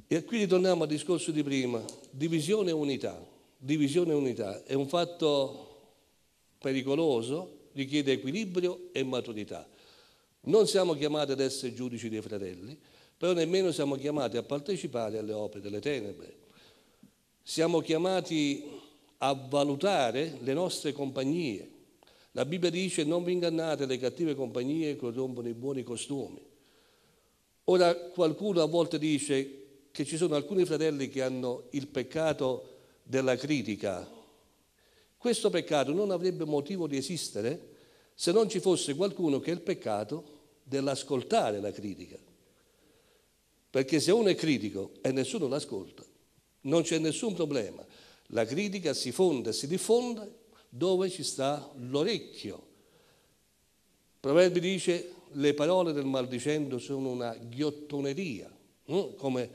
E qui ritorniamo al discorso di prima, divisione e unità divisione e unità. È un fatto pericoloso, richiede equilibrio e maturità. Non siamo chiamati ad essere giudici dei fratelli, però nemmeno siamo chiamati a partecipare alle opere delle tenebre. Siamo chiamati a valutare le nostre compagnie. La Bibbia dice non vi ingannate, le cattive compagnie corrompono i buoni costumi. Ora qualcuno a volte dice che ci sono alcuni fratelli che hanno il peccato della critica. Questo peccato non avrebbe motivo di esistere se non ci fosse qualcuno che è il peccato dell'ascoltare la critica. Perché se uno è critico e nessuno l'ascolta, non c'è nessun problema. La critica si fonde e si diffonde dove ci sta l'orecchio. Proverbi dice le parole del maldicendo sono una ghiottoneria, hm? come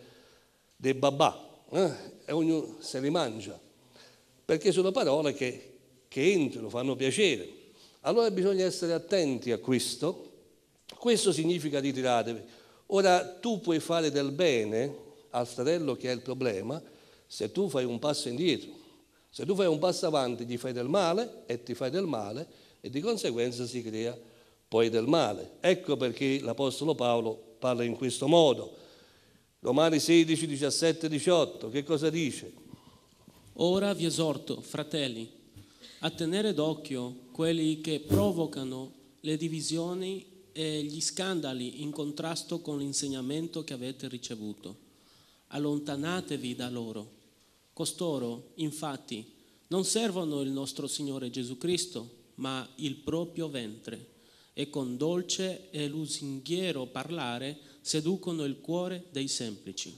dei babà eh? e ognuno se li mangia, perché sono parole che, che entrano, fanno piacere. Allora bisogna essere attenti a questo. Questo significa ritiratevi. Ora tu puoi fare del bene al fratello che ha il problema se tu fai un passo indietro. Se tu fai un passo avanti gli fai del male e ti fai del male e di conseguenza si crea poi del male. Ecco perché l'Apostolo Paolo parla in questo modo. Domani 16, 17, 18, che cosa dice? Ora vi esorto, fratelli, a tenere d'occhio quelli che provocano le divisioni e gli scandali in contrasto con l'insegnamento che avete ricevuto. Allontanatevi da loro. Costoro, infatti, non servono il nostro Signore Gesù Cristo, ma il proprio ventre. E con dolce e lusinghiero parlare seducono il cuore dei semplici.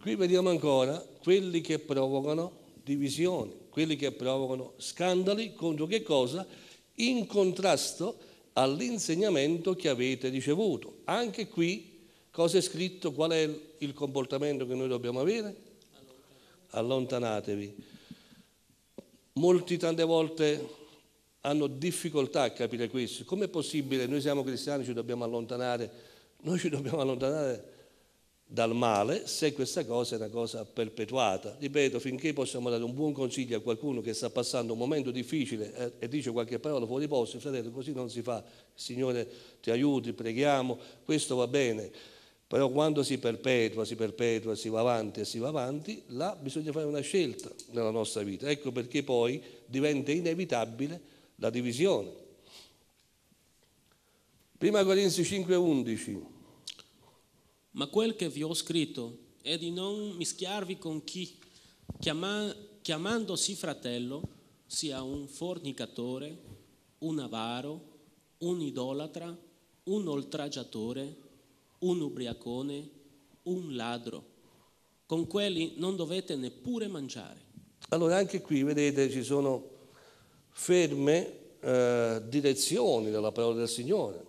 Qui vediamo ancora quelli che provocano divisioni, quelli che provocano scandali contro che cosa? In contrasto all'insegnamento che avete ricevuto. Anche qui cosa è scritto? Qual è il comportamento che noi dobbiamo avere? Allontanatevi. Molti tante volte hanno difficoltà a capire questo. Com'è possibile? Noi siamo cristiani, ci dobbiamo allontanare noi ci dobbiamo allontanare dal male se questa cosa è una cosa perpetuata. Ripeto, finché possiamo dare un buon consiglio a qualcuno che sta passando un momento difficile eh, e dice qualche parola fuori posto, fratello, così non si fa, Signore ti aiuti, preghiamo, questo va bene. Però quando si perpetua, si perpetua, si va avanti e si va avanti, là bisogna fare una scelta nella nostra vita. Ecco perché poi diventa inevitabile la divisione. Prima Corinzi 5,11 ma quel che vi ho scritto è di non mischiarvi con chi, chiama, chiamandosi fratello, sia un fornicatore, un avaro, un idolatra, un oltraggiatore, un ubriacone, un ladro. Con quelli non dovete neppure mangiare. Allora anche qui, vedete, ci sono ferme eh, direzioni della parola del Signore.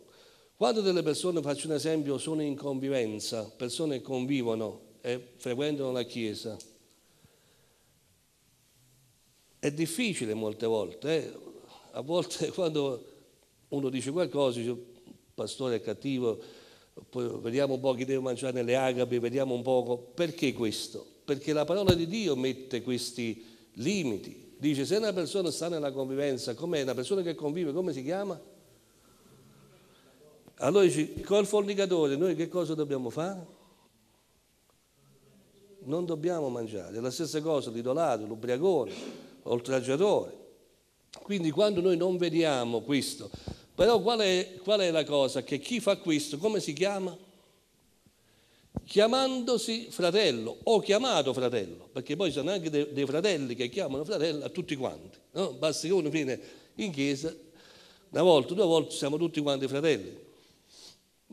Quando delle persone, faccio un esempio, sono in convivenza, persone convivono e frequentano la Chiesa, è difficile molte volte. Eh? A volte quando uno dice qualcosa, dice, il pastore è cattivo, vediamo un po' chi deve mangiare nelle agape, vediamo un poco perché questo. Perché la parola di Dio mette questi limiti. Dice, se una persona sta nella convivenza, com'è una persona che convive, come si chiama? Allora dice, col fornicatore noi che cosa dobbiamo fare? Non dobbiamo mangiare, è la stessa cosa l'idolato, l'ubriacone, l'oltraggiatore. Quindi quando noi non vediamo questo, però qual è, qual è la cosa? Che chi fa questo, come si chiama? Chiamandosi fratello o chiamato fratello, perché poi ci sono anche dei, dei, fratelli che chiamano fratello a tutti quanti. No? Basta che uno viene in chiesa, una volta, due volte siamo tutti quanti fratelli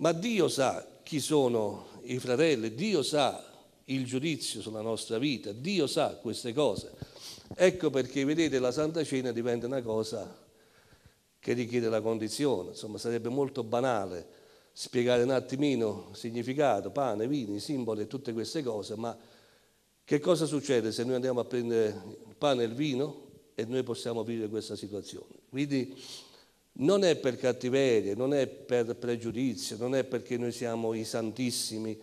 ma Dio sa chi sono i fratelli, Dio sa il giudizio sulla nostra vita, Dio sa queste cose. Ecco perché, vedete, la Santa Cena diventa una cosa che richiede la condizione. Insomma, sarebbe molto banale spiegare un attimino significato, pane, vini, simboli e tutte queste cose, ma che cosa succede se noi andiamo a prendere il pane e il vino e noi possiamo vivere questa situazione? Quindi non è per cattiveria, non è per pregiudizio, non è perché noi siamo i santissimi,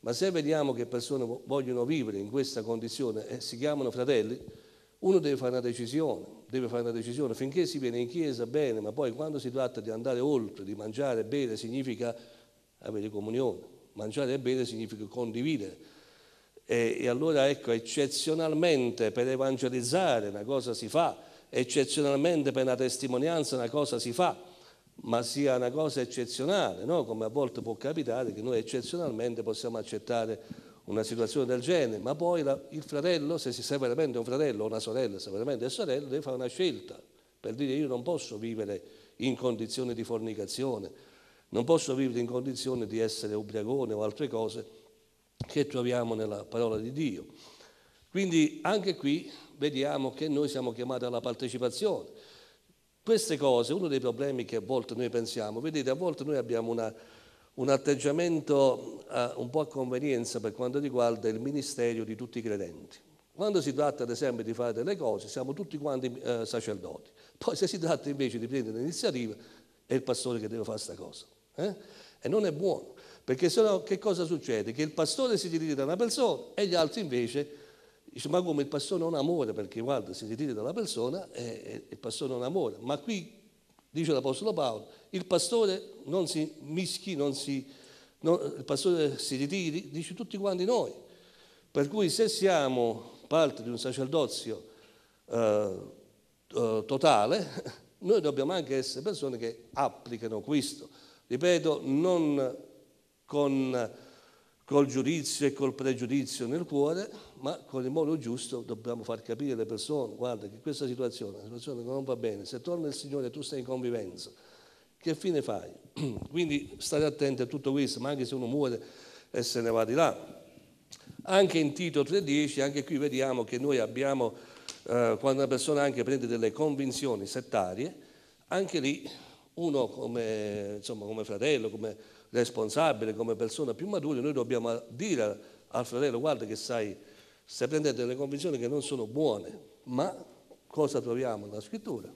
ma se vediamo che persone vogliono vivere in questa condizione e si chiamano fratelli, uno deve fare una decisione, deve fare una decisione. Finché si viene in chiesa bene, ma poi quando si tratta di andare oltre, di mangiare bene, significa avere comunione. Mangiare bene significa condividere. E, e allora ecco, eccezionalmente per evangelizzare una cosa si fa, eccezionalmente per una testimonianza una cosa si fa, ma sia una cosa eccezionale, no? come a volte può capitare che noi eccezionalmente possiamo accettare una situazione del genere, ma poi la, il fratello, se si è veramente un fratello o una sorella, se veramente è sorella, deve fare una scelta per dire io non posso vivere in condizioni di fornicazione, non posso vivere in condizioni di essere ubriacone o altre cose che troviamo nella parola di Dio. Quindi anche qui vediamo che noi siamo chiamati alla partecipazione. Queste cose, uno dei problemi che a volte noi pensiamo, vedete, a volte noi abbiamo una, un atteggiamento eh, un po' a convenienza per quanto riguarda il ministerio di tutti i credenti. Quando si tratta ad esempio di fare delle cose siamo tutti quanti eh, sacerdoti, poi se si tratta invece di prendere l'iniziativa è il pastore che deve fare questa cosa. Eh? E non è buono, perché sennò che cosa succede? Che il pastore si dirige da una persona e gli altri invece Dice, ma come il pastore non amore, perché guarda, si ritira dalla persona e, eh, eh, il pastore non amore. Ma qui, dice l'Apostolo Paolo, il pastore non si mischi, non si, non, il pastore si ritiri, dice tutti quanti noi. Per cui se siamo parte di un sacerdozio eh, eh totale, noi dobbiamo anche essere persone che applicano questo. Ripeto, non con col giudizio e col pregiudizio nel cuore, ma con il modo giusto dobbiamo far capire alle persone, guarda che questa situazione, una situazione che non va bene, se torna il Signore e tu stai in convivenza, che fine fai? Quindi state attenti a tutto questo, ma anche se uno muore e se ne va di là. Anche in Tito 3.10, anche qui vediamo che noi abbiamo, eh, quando una persona anche prende delle convinzioni settarie, anche lì uno come, insomma, come fratello, come responsabile, come persona più matura, noi dobbiamo dire al fratello guarda che sai se prendete delle convinzioni che non sono buone, ma cosa troviamo nella scrittura?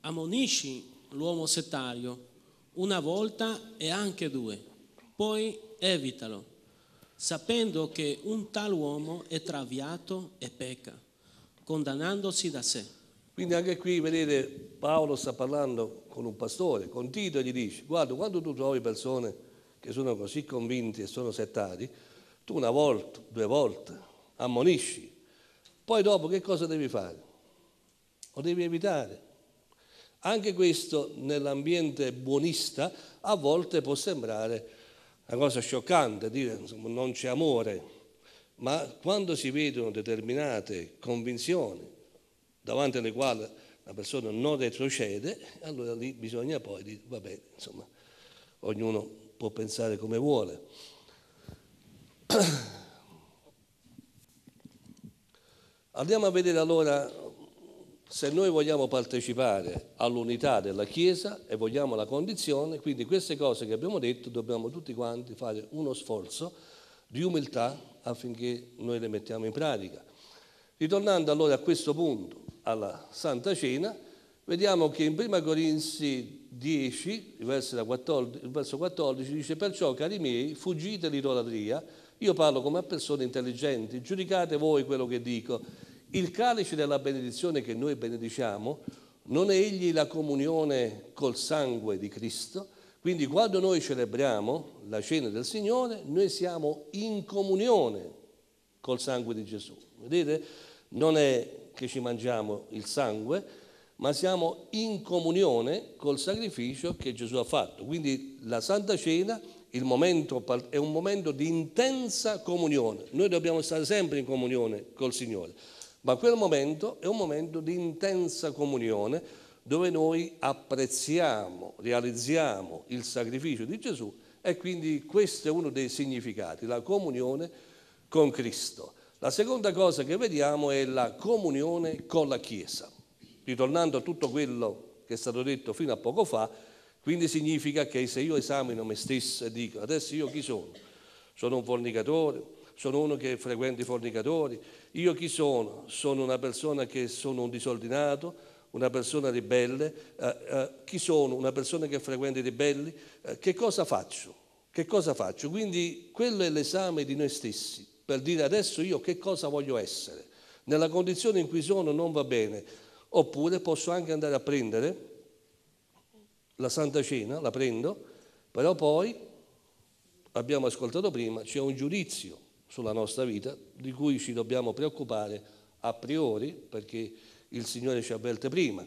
Ammonisci l'uomo settario una volta e anche due, poi evitalo, sapendo che un tal uomo è traviato e pecca, condannandosi da sé. Quindi anche qui, vedete, Paolo sta parlando con un pastore, con Tito, e gli dice, guarda, quando tu trovi persone che sono così convinti e sono settari, tu una volta, due volte, ammonisci. Poi dopo che cosa devi fare? Lo devi evitare. Anche questo nell'ambiente buonista a volte può sembrare una cosa scioccante, dire insomma, non c'è amore, ma quando si vedono determinate convinzioni davanti alle quali la persona non retrocede, allora lì bisogna poi dire, vabbè, insomma, ognuno può pensare come vuole. Andiamo a vedere allora se noi vogliamo partecipare all'unità della Chiesa e vogliamo la condizione, quindi queste cose che abbiamo detto dobbiamo tutti quanti fare uno sforzo di umiltà affinché noi le mettiamo in pratica. Ritornando allora a questo punto, alla Santa Cena, vediamo che in 1 Corinzi 10, il verso 14, dice perciò cari miei, fuggite l'idolatria, io parlo come a persone intelligenti, giudicate voi quello che dico il calice della benedizione che noi benediciamo non è egli la comunione col sangue di Cristo, quindi quando noi celebriamo la cena del Signore, noi siamo in comunione col sangue di Gesù. Vedete? Non è che ci mangiamo il sangue, ma siamo in comunione col sacrificio che Gesù ha fatto. Quindi la Santa Cena momento, è un momento di intensa comunione. Noi dobbiamo stare sempre in comunione col Signore. Ma quel momento è un momento di intensa comunione dove noi apprezziamo, realizziamo il sacrificio di Gesù e quindi questo è uno dei significati, la comunione con Cristo. La seconda cosa che vediamo è la comunione con la Chiesa. Ritornando a tutto quello che è stato detto fino a poco fa, quindi significa che se io esamino me stesso e dico adesso io chi sono? Sono un fornicatore, sono uno che frequenta i fornicatori. Io chi sono? Sono una persona che sono un disordinato, una persona ribelle. Eh, eh, chi sono? Una persona che frequenta i ribelli. Eh, che cosa faccio? Che cosa faccio? Quindi quello è l'esame di noi stessi, per dire adesso io che cosa voglio essere. Nella condizione in cui sono non va bene. Oppure posso anche andare a prendere la Santa Cena, la prendo, però poi abbiamo ascoltato prima, c'è un giudizio sulla nostra vita, di cui ci dobbiamo preoccupare a priori perché il Signore ci avverte prima.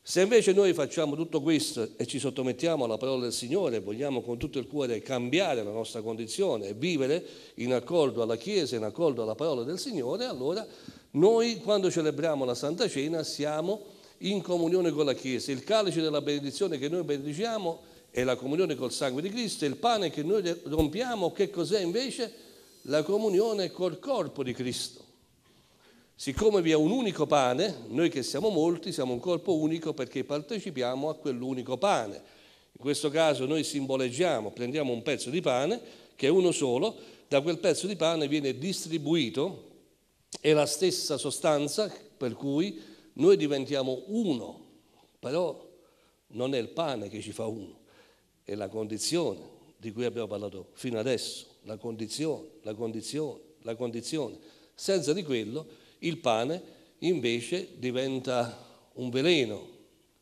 Se invece noi facciamo tutto questo e ci sottomettiamo alla parola del Signore, vogliamo con tutto il cuore cambiare la nostra condizione e vivere in accordo alla Chiesa, in accordo alla parola del Signore, allora noi quando celebriamo la Santa Cena siamo in comunione con la Chiesa. Il calice della benedizione che noi benediciamo è la comunione col sangue di Cristo, il pane che noi rompiamo, che cos'è invece? la comunione col corpo di Cristo. Siccome vi è un unico pane, noi che siamo molti siamo un corpo unico perché partecipiamo a quell'unico pane. In questo caso noi simboleggiamo, prendiamo un pezzo di pane, che è uno solo, da quel pezzo di pane viene distribuito, è la stessa sostanza per cui noi diventiamo uno, però non è il pane che ci fa uno, è la condizione di cui abbiamo parlato fino adesso la condizione, la condizione, la condizione. Senza di quello il pane invece diventa un veleno,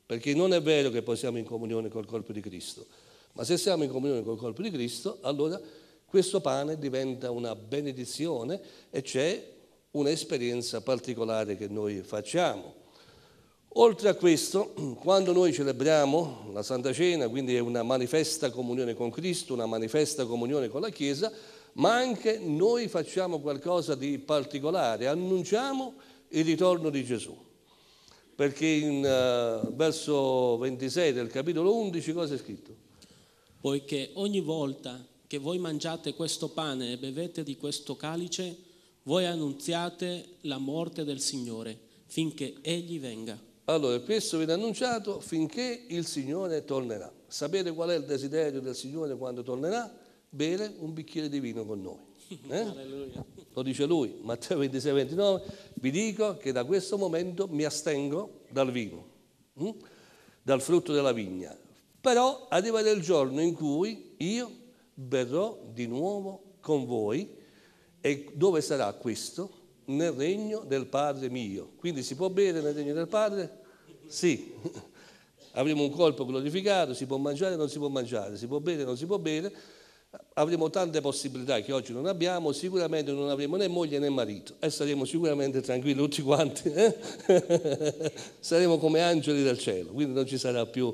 perché non è vero che poi siamo in comunione col corpo di Cristo, ma se siamo in comunione col corpo di Cristo, allora questo pane diventa una benedizione e c'è un'esperienza particolare che noi facciamo. Oltre a questo, quando noi celebriamo la Santa Cena, quindi è una manifesta comunione con Cristo, una manifesta comunione con la Chiesa, ma anche noi facciamo qualcosa di particolare, annunciamo il ritorno di Gesù. Perché in uh, verso 26 del capitolo 11 cosa è scritto? Poiché ogni volta che voi mangiate questo pane e bevete di questo calice, voi annunziate la morte del Signore finché Egli venga. Allora, questo viene annunciato finché il Signore tornerà. Sapete qual è il desiderio del Signore quando tornerà? Bere un bicchiere di vino con noi. Eh? Lo dice lui, Matteo 26, 29. Vi dico che da questo momento mi astengo dal vino, hm? dal frutto della vigna. Però arriverà il giorno in cui io berrò di nuovo con voi. E dove sarà questo? nel regno del Padre mio. Quindi si può bere nel regno del Padre? Sì. Avremo un corpo glorificato, si può mangiare o non si può mangiare, si può bere o non si può bere. Avremo tante possibilità che oggi non abbiamo, sicuramente non avremo né moglie né marito e saremo sicuramente tranquilli tutti quanti, eh? saremo come angeli del cielo, quindi non ci sarà più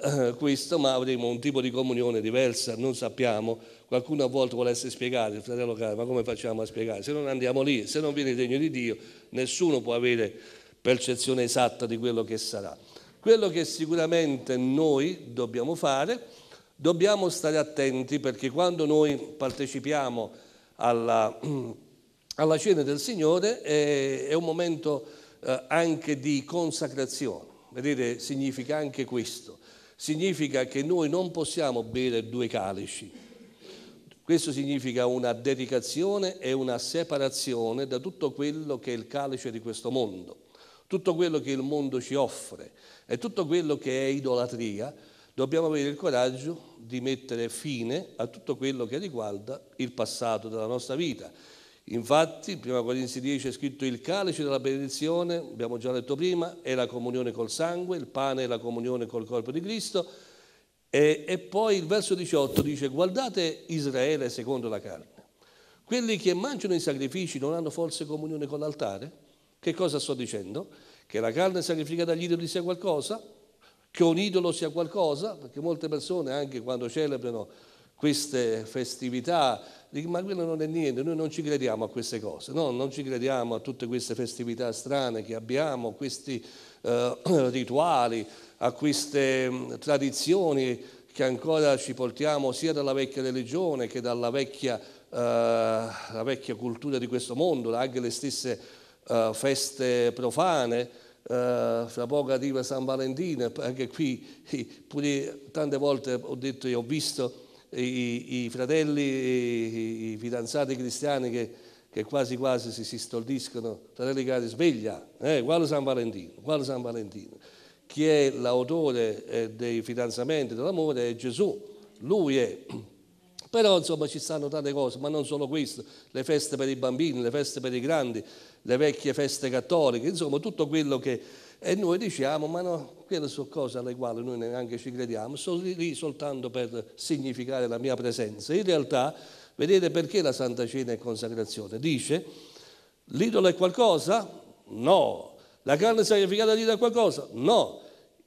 eh, questo, ma avremo un tipo di comunione diversa, non sappiamo Qualcuno a volte volesse spiegare, il fratello caro, ma come facciamo a spiegare? Se non andiamo lì, se non viene il regno di Dio, nessuno può avere percezione esatta di quello che sarà. Quello che sicuramente noi dobbiamo fare, dobbiamo stare attenti perché quando noi partecipiamo alla, alla cena del Signore è, è un momento eh, anche di consacrazione. Vedete, significa anche questo. Significa che noi non possiamo bere due calici questo significa una dedicazione e una separazione da tutto quello che è il calice di questo mondo, tutto quello che il mondo ci offre e tutto quello che è idolatria. Dobbiamo avere il coraggio di mettere fine a tutto quello che riguarda il passato della nostra vita. Infatti, prima Corinzi 10 è scritto il calice della benedizione, abbiamo già detto prima, è la comunione col sangue, il pane è la comunione col corpo di Cristo e, e poi il verso 18 dice, guardate Israele secondo la carne. Quelli che mangiano i sacrifici non hanno forse comunione con l'altare? Che cosa sto dicendo? Che la carne sacrificata agli idoli sia qualcosa? Che un idolo sia qualcosa? Perché molte persone anche quando celebrano queste festività, dicono ma quello non è niente, noi non ci crediamo a queste cose, no, non ci crediamo a tutte queste festività strane che abbiamo, questi eh, rituali, a queste mm, tradizioni che ancora ci portiamo sia dalla vecchia religione che dalla vecchia, eh, vecchia cultura di questo mondo, anche le stesse eh, feste profane. Uh, fra poco arriva San Valentino, anche qui pure tante volte ho detto e ho visto i, i fratelli, i, i, fidanzati cristiani che, che quasi quasi si, si stordiscono, fratelli cari sveglia, eh, quale San Valentino, quale San Valentino chi è l'autore eh, dei fidanzamenti dell'amore è Gesù, lui è. Però insomma ci stanno tante cose, ma non solo questo, le feste per i bambini, le feste per i grandi, le vecchie feste cattoliche, insomma tutto quello che... E noi diciamo, ma no, quelle sono cose alle quali noi neanche ci crediamo, sono lì soltanto per significare la mia presenza. In realtà, vedete perché la Santa Cena è consacrazione? Dice, l'idolo è qualcosa? No, la carne sacrificata dire qualcosa? No.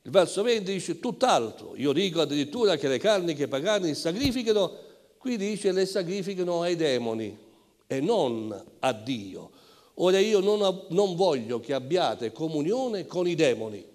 Il verso 20 dice tutt'altro. Io dico addirittura che le carni che pagani sacrificano, qui dice le sacrificano ai demoni e non a Dio. Ora io non, non voglio che abbiate comunione con i demoni.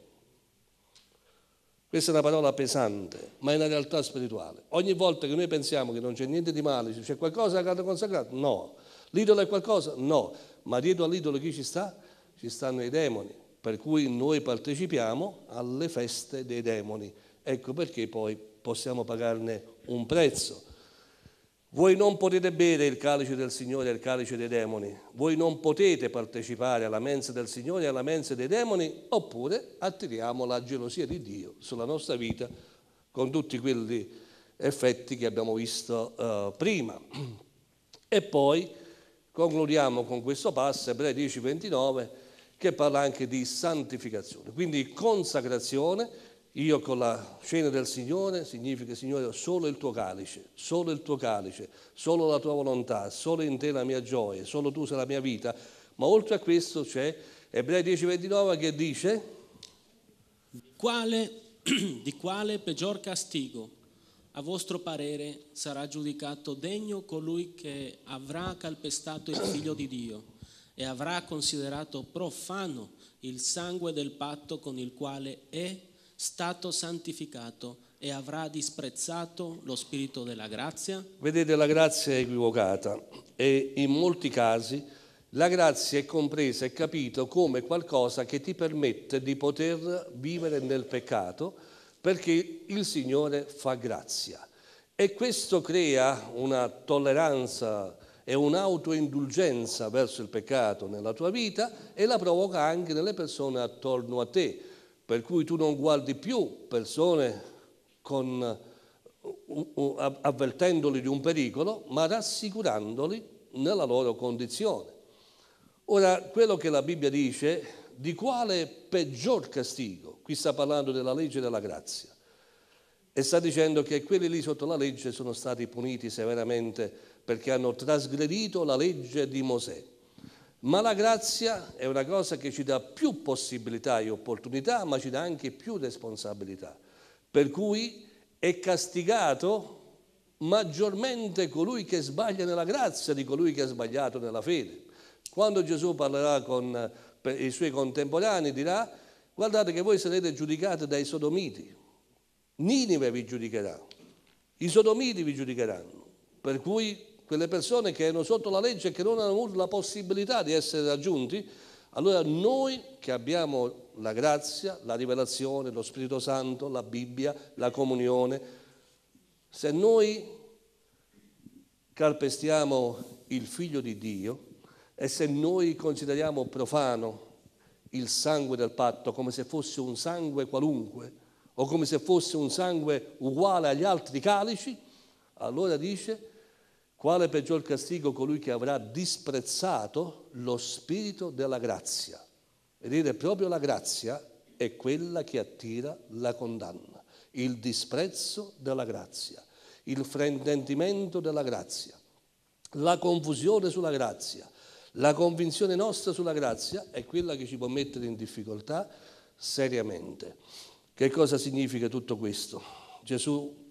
Questa è una parola pesante, ma è una realtà spirituale. Ogni volta che noi pensiamo che non c'è niente di male, c'è qualcosa che da consacrato? No. L'idolo è qualcosa? No. Ma dietro all'idolo chi ci sta? ci stanno i demoni, per cui noi partecipiamo alle feste dei demoni. Ecco perché poi possiamo pagarne un prezzo. Voi non potete bere il calice del Signore e il calice dei demoni, voi non potete partecipare alla mensa del Signore e alla mensa dei demoni, oppure attiriamo la gelosia di Dio sulla nostra vita con tutti quegli effetti che abbiamo visto eh, prima. E poi concludiamo con questo passo, Ebrei 10, 29, che parla anche di santificazione. Quindi consacrazione, io con la scena del Signore significa Signore solo il tuo calice, solo il tuo calice, solo la tua volontà, solo in te la mia gioia, solo tu sei la mia vita. Ma oltre a questo c'è Ebrei 10:29 che dice quale, di quale peggior castigo a vostro parere sarà giudicato degno colui che avrà calpestato il figlio di Dio? e avrà considerato profano il sangue del patto con il quale è stato santificato e avrà disprezzato lo spirito della grazia? Vedete, la grazia è equivocata e in molti casi la grazia è compresa e capita come qualcosa che ti permette di poter vivere nel peccato perché il Signore fa grazia. E questo crea una tolleranza è un'autoindulgenza verso il peccato nella tua vita e la provoca anche nelle persone attorno a te, per cui tu non guardi più persone con, avvertendoli di un pericolo, ma rassicurandoli nella loro condizione. Ora, quello che la Bibbia dice, di quale peggior castigo? Qui sta parlando della legge della grazia. E sta dicendo che quelli lì sotto la legge sono stati puniti severamente perché hanno trasgredito la legge di Mosè. Ma la grazia è una cosa che ci dà più possibilità e opportunità, ma ci dà anche più responsabilità. Per cui è castigato maggiormente colui che sbaglia nella grazia di colui che ha sbagliato nella fede. Quando Gesù parlerà con i suoi contemporanei dirà guardate che voi sarete giudicati dai sodomiti, Ninive vi giudicherà, i sodomiti vi giudicheranno, per cui quelle persone che erano sotto la legge e che non hanno avuto la possibilità di essere raggiunti, allora noi che abbiamo la grazia, la rivelazione, lo Spirito Santo, la Bibbia, la comunione, se noi calpestiamo il figlio di Dio e se noi consideriamo profano il sangue del patto come se fosse un sangue qualunque o come se fosse un sangue uguale agli altri calici, allora dice quale peggior castigo colui che avrà disprezzato lo spirito della grazia? Vedete, proprio la grazia è quella che attira la condanna, il disprezzo della grazia, il fraintendimento della grazia, la confusione sulla grazia, la convinzione nostra sulla grazia è quella che ci può mettere in difficoltà seriamente. Che cosa significa tutto questo? Gesù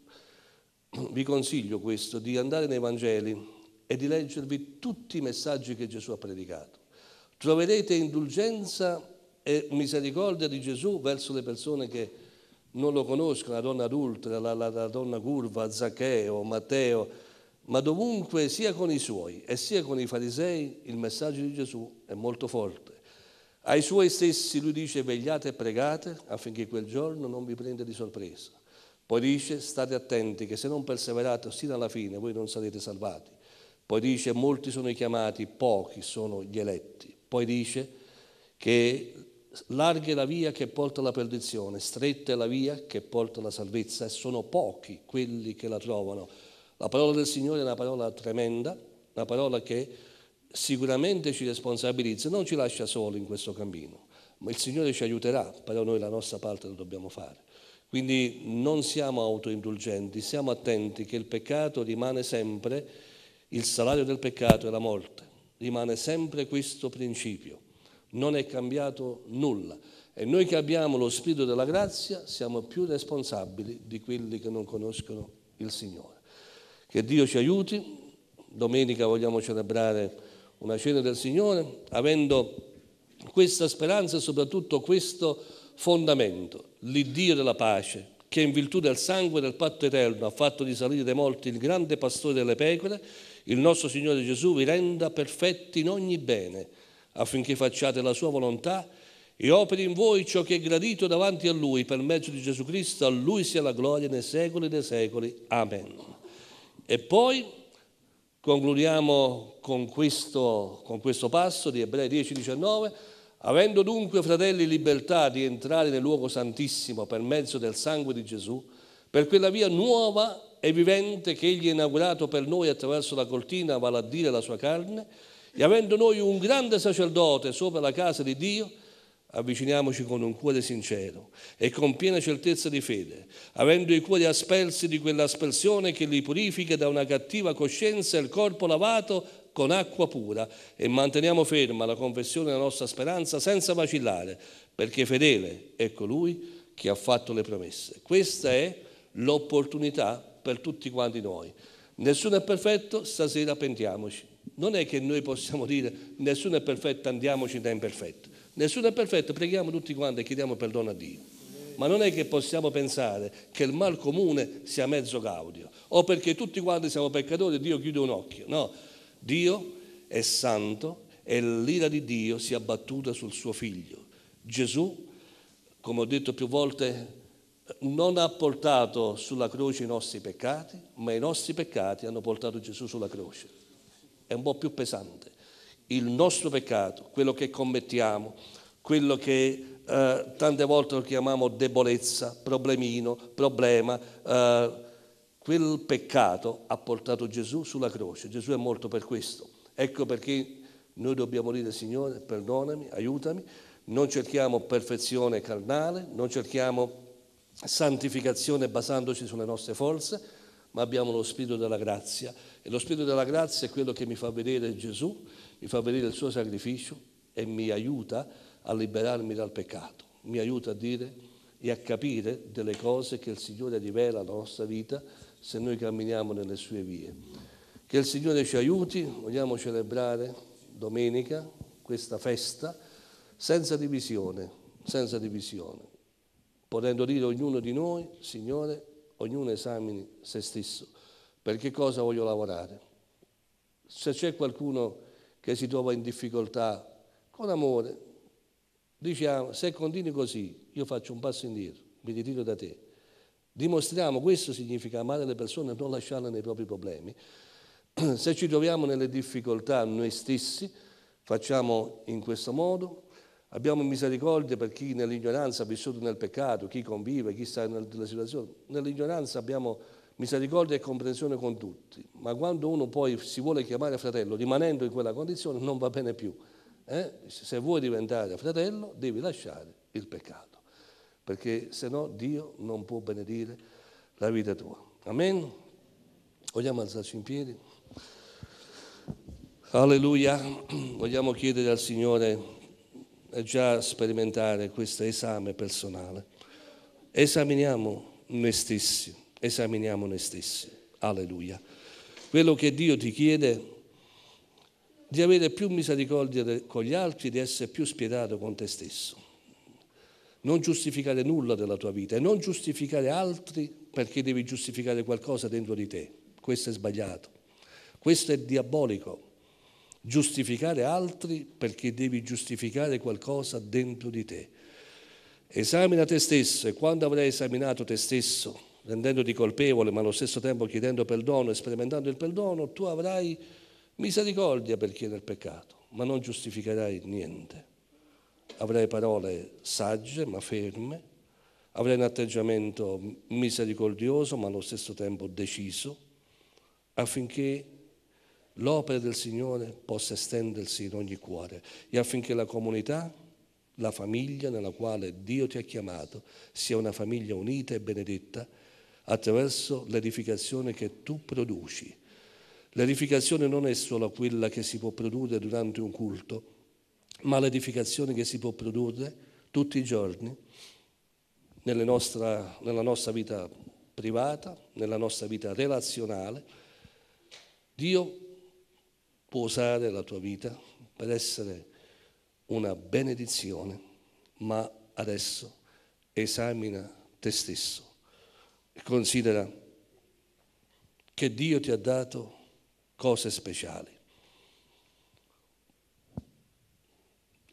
vi consiglio questo, di andare nei Vangeli e di leggervi tutti i messaggi che Gesù ha predicato. Troverete indulgenza e misericordia di Gesù verso le persone che non lo conoscono, la donna adulta, la, la, la donna curva, Zaccheo, Matteo, ma dovunque sia con i suoi e sia con i farisei il messaggio di Gesù è molto forte. Ai suoi stessi lui dice vegliate e pregate affinché quel giorno non vi prenda di sorpresa. Poi dice, state attenti che se non perseverate sino alla fine voi non sarete salvati. Poi dice, molti sono i chiamati, pochi sono gli eletti. Poi dice che larga è la via che porta alla perdizione, stretta è la via che porta alla salvezza e sono pochi quelli che la trovano. La parola del Signore è una parola tremenda, una parola che sicuramente ci responsabilizza, non ci lascia soli in questo cammino, ma il Signore ci aiuterà, però noi la nostra parte lo dobbiamo fare. Quindi non siamo autoindulgenti, siamo attenti che il peccato rimane sempre, il salario del peccato è la morte, rimane sempre questo principio, non è cambiato nulla. E noi che abbiamo lo spirito della grazia siamo più responsabili di quelli che non conoscono il Signore. Che Dio ci aiuti, domenica vogliamo celebrare una cena del Signore, avendo questa speranza e soprattutto questo fondamento l'Iddio della pace, che in virtù del sangue del patto eterno ha fatto risalire dai morti il grande pastore delle pecore, il nostro Signore Gesù vi renda perfetti in ogni bene, affinché facciate la sua volontà e operi in voi ciò che è gradito davanti a Lui per mezzo di Gesù Cristo, a Lui sia la gloria nei secoli dei secoli. Amen. E poi concludiamo con questo, con questo passo di Ebrei 10-19 Avendo dunque, fratelli, libertà di entrare nel luogo santissimo per mezzo del sangue di Gesù, per quella via nuova e vivente che Egli ha inaugurato per noi attraverso la cortina, vale a dire la sua carne, e avendo noi un grande sacerdote sopra la casa di Dio, avviciniamoci con un cuore sincero e con piena certezza di fede, avendo i cuori aspersi di quell'aspersione che li purifica da una cattiva coscienza e il corpo lavato con acqua pura e manteniamo ferma la confessione della nostra speranza senza vacillare, perché fedele è colui che ha fatto le promesse. Questa è l'opportunità per tutti quanti noi. Nessuno è perfetto, stasera pentiamoci. Non è che noi possiamo dire nessuno è perfetto, andiamoci da imperfetto. Nessuno è perfetto, preghiamo tutti quanti e chiediamo perdono a Dio ma non è che possiamo pensare che il mal comune sia mezzo gaudio o perché tutti quanti siamo peccatori e Dio chiude un occhio. No, Dio è santo e l'ira di Dio si è abbattuta sul suo figlio. Gesù, come ho detto più volte, non ha portato sulla croce i nostri peccati, ma i nostri peccati hanno portato Gesù sulla croce. È un po' più pesante. Il nostro peccato, quello che commettiamo, quello che eh, tante volte lo chiamiamo debolezza, problemino, problema, eh, Quel peccato ha portato Gesù sulla croce, Gesù è morto per questo. Ecco perché noi dobbiamo dire Signore, perdonami, aiutami, non cerchiamo perfezione carnale, non cerchiamo santificazione basandoci sulle nostre forze, ma abbiamo lo Spirito della grazia. E lo Spirito della grazia è quello che mi fa vedere Gesù, mi fa vedere il suo sacrificio e mi aiuta a liberarmi dal peccato, mi aiuta a dire e a capire delle cose che il Signore rivela alla nostra vita se noi camminiamo nelle sue vie. Che il Signore ci aiuti, vogliamo celebrare domenica questa festa senza divisione, senza divisione, potendo dire ognuno di noi, Signore, ognuno esamini se stesso, per che cosa voglio lavorare. Se c'è qualcuno che si trova in difficoltà, con amore, diciamo, se continui così, io faccio un passo indietro, mi ritiro da te dimostriamo, questo significa amare le persone, e non lasciarle nei propri problemi. Se ci troviamo nelle difficoltà noi stessi, facciamo in questo modo, abbiamo misericordia per chi nell'ignoranza ha vissuto nel peccato, chi convive, chi sta nella situazione. Nell'ignoranza abbiamo misericordia e comprensione con tutti, ma quando uno poi si vuole chiamare fratello, rimanendo in quella condizione, non va bene più. Eh? Se vuoi diventare fratello, devi lasciare il peccato perché se no Dio non può benedire la vita tua. Amen? Vogliamo alzarci in piedi? Alleluia, vogliamo chiedere al Signore eh, già sperimentare questo esame personale. Esaminiamo noi stessi, esaminiamo noi stessi. Alleluia. Quello che Dio ti chiede di avere più misericordia con gli altri, di essere più spietato con te stesso non giustificare nulla della tua vita e non giustificare altri perché devi giustificare qualcosa dentro di te. Questo è sbagliato, questo è diabolico. Giustificare altri perché devi giustificare qualcosa dentro di te. Esamina te stesso e quando avrai esaminato te stesso, rendendoti colpevole ma allo stesso tempo chiedendo perdono e sperimentando il perdono, tu avrai misericordia per chi è nel peccato, ma non giustificherai niente avrei parole sagge ma ferme, avrei un atteggiamento misericordioso ma allo stesso tempo deciso, affinché l'opera del Signore possa estendersi in ogni cuore e affinché la comunità, la famiglia nella quale Dio ti ha chiamato, sia una famiglia unita e benedetta attraverso l'edificazione che tu produci. L'edificazione non è solo quella che si può produrre durante un culto, maledificazione che si può produrre tutti i giorni nostra, nella nostra vita privata, nella nostra vita relazionale. Dio può usare la tua vita per essere una benedizione, ma adesso esamina te stesso e considera che Dio ti ha dato cose speciali.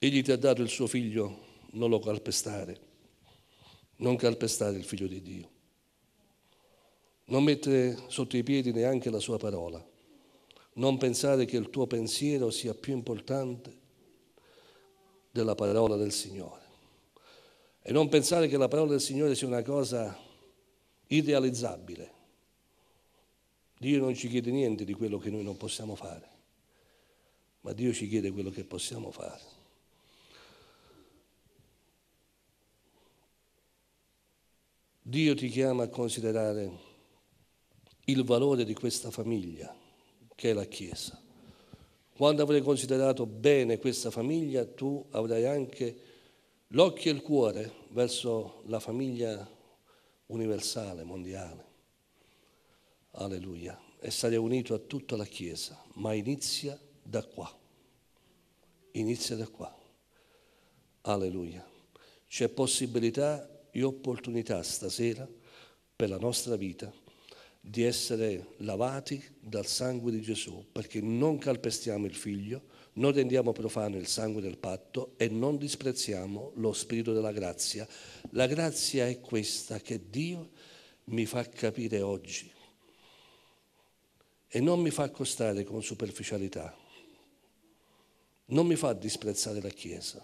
Egli ti ha dato il suo figlio, non lo calpestare, non calpestare il figlio di Dio, non mettere sotto i piedi neanche la sua parola, non pensare che il tuo pensiero sia più importante della parola del Signore e non pensare che la parola del Signore sia una cosa irrealizzabile. Dio non ci chiede niente di quello che noi non possiamo fare, ma Dio ci chiede quello che possiamo fare. Dio ti chiama a considerare il valore di questa famiglia che è la Chiesa. Quando avrai considerato bene questa famiglia, tu avrai anche l'occhio e il cuore verso la famiglia universale, mondiale. Alleluia. E sarai unito a tutta la Chiesa, ma inizia da qua. Inizia da qua. Alleluia. C'è possibilità e opportunità stasera per la nostra vita di essere lavati dal sangue di Gesù, perché non calpestiamo il figlio, non rendiamo profano il sangue del patto e non disprezziamo lo spirito della grazia. La grazia è questa che Dio mi fa capire oggi e non mi fa accostare con superficialità, non mi fa disprezzare la Chiesa,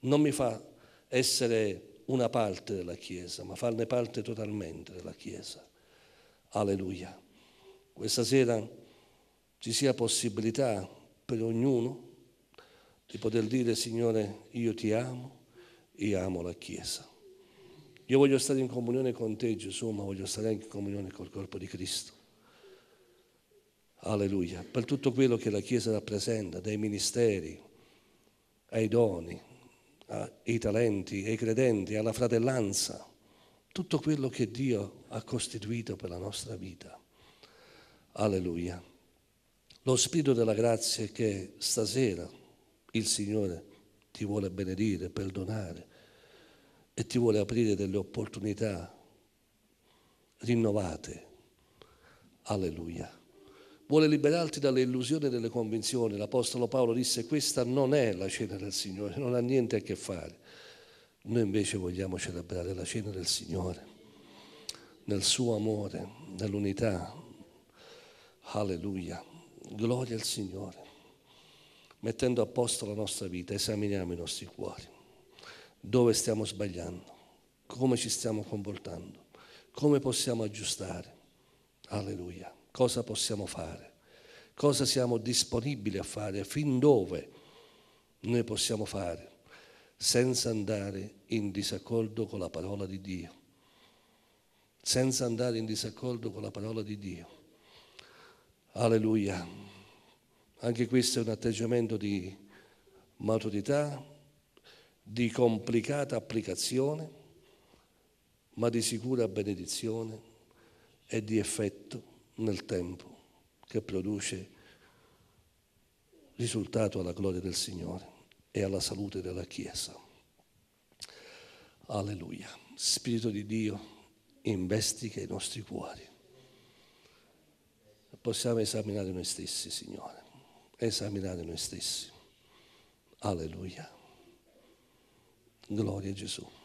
non mi fa essere una parte della Chiesa, ma farne parte totalmente della Chiesa. Alleluia. Questa sera ci sia possibilità per ognuno di poter dire Signore, io ti amo e amo la Chiesa. Io voglio stare in comunione con te, Gesù, ma voglio stare anche in comunione col corpo di Cristo. Alleluia. Per tutto quello che la Chiesa rappresenta, dai ministeri ai doni, ai talenti, ai credenti, alla fratellanza, tutto quello che Dio ha costituito per la nostra vita. Alleluia. Lo Spirito della grazia è che stasera il Signore ti vuole benedire, perdonare e ti vuole aprire delle opportunità rinnovate. Alleluia vuole liberarti dalle illusioni e dalle convinzioni. L'Apostolo Paolo disse questa non è la cena del Signore, non ha niente a che fare. Noi invece vogliamo celebrare la cena del Signore, nel suo amore, nell'unità. Alleluia, gloria al Signore. Mettendo a posto la nostra vita, esaminiamo i nostri cuori, dove stiamo sbagliando, come ci stiamo comportando, come possiamo aggiustare. Alleluia cosa possiamo fare, cosa siamo disponibili a fare, fin dove noi possiamo fare, senza andare in disaccordo con la parola di Dio, senza andare in disaccordo con la parola di Dio. Alleluia. Anche questo è un atteggiamento di maturità, di complicata applicazione, ma di sicura benedizione e di effetto nel tempo che produce risultato alla gloria del Signore e alla salute della Chiesa. Alleluia. Spirito di Dio, investiga i nostri cuori. Possiamo esaminare noi stessi, Signore. Esaminare noi stessi. Alleluia. Gloria a Gesù.